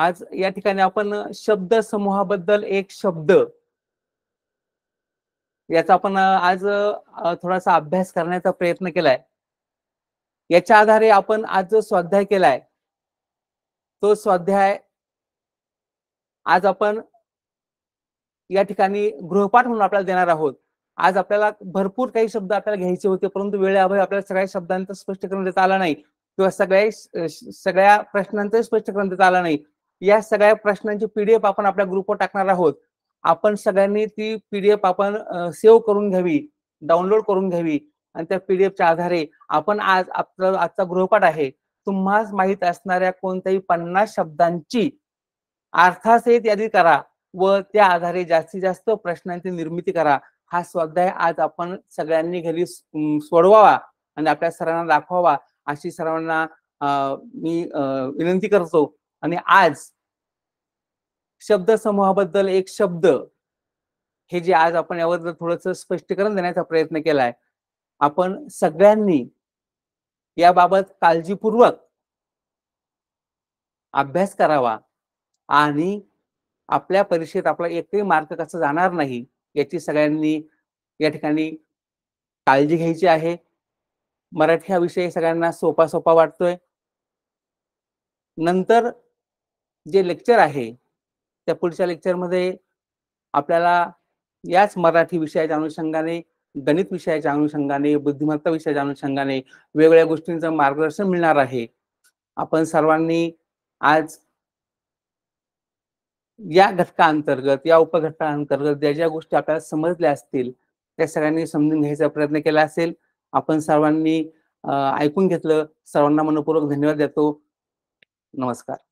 [SPEAKER 1] आज या ठिकाणी आपण शब्द समूहाबद्दल एक शब्द याचा आपण आज थोडासा अभ्यास करण्याचा प्रयत्न केलाय याच्या आधारे आपण आज जो स्वाध्याय केलाय तो स्वाध्याय आज आपण या ठिकाणी गृहपाठ म्हणून आपल्याला देणार आहोत आज आपल्याला भरपूर काही शब्द आपल्याला घ्यायचे होते परंतु वेळेअभावी आपल्याला सगळ्या शब्दांचं स्पष्टीकरण देता आला नाही किंवा सगळ्या सगळ्या प्रश्नांचं स्पष्टीकरण देता आला नाही या सगळ्या प्रश्नांची पीडीएफ आपण आपल्या ग्रुपवर टाकणार आहोत आपण सगळ्यांनी ती पीडीएफ आपण सेव्ह करून घ्यावी डाउनलोड करून घ्यावी आणि त्या पीडीएफच्या आधारे आपण आज आपला आजचा गृहपाठ आहे तुम्हाला माहीत असणाऱ्या कोणत्याही पन्नास शब्दांची अर्थासहित यादी करा व त्या आधारे जास्तीत जास्त प्रश्नांची निर्मिती करा हा स्वाध्याय आज आपण सगळ्यांनी घरी सोडवावा आणि आपल्या सरांना दाखवावा अशी सर्वांना मी विनंती करतो आणि आज शब्दसमूहाबद्दल एक शब्द हे जे आज आपण यावर थोडस स्पष्टीकरण देण्याचा प्रयत्न केलाय आपण सगळ्यांनी याबाबत काळजीपूर्वक अभ्यास करावा आणि आपल्या परीक्षेत आपला एकही मार्क कसा जाणार नाही याची सगळ्यांनी या ठिकाणी काळजी घ्यायची आहे मराठी हा विषय सगळ्यांना सोपा सोपा वाटतोय नंतर जे लेक्चर आहे त्या पुढच्या लेक्चरमध्ये आपल्याला याच मराठी विषयाच्या अनुषंगाने गणित विषयाच्या अनुषंगाने बुद्धिमत्ता विषयाच्या अनुषंगाने वेगवेगळ्या गोष्टींचं मार्गदर्शन मिळणार आहे आपण सर्वांनी आज या घटकाअंतर्गत या उपघटकाअंतर्गत ज्या ज्या गोष्टी आपल्याला समजल्या असतील त्या सगळ्यांनी समजून घ्यायचा प्रयत्न केला असेल आपण सर्वांनी ऐकून घेतलं सर्वांना मनपूर्वक धन्यवाद देतो नमस्कार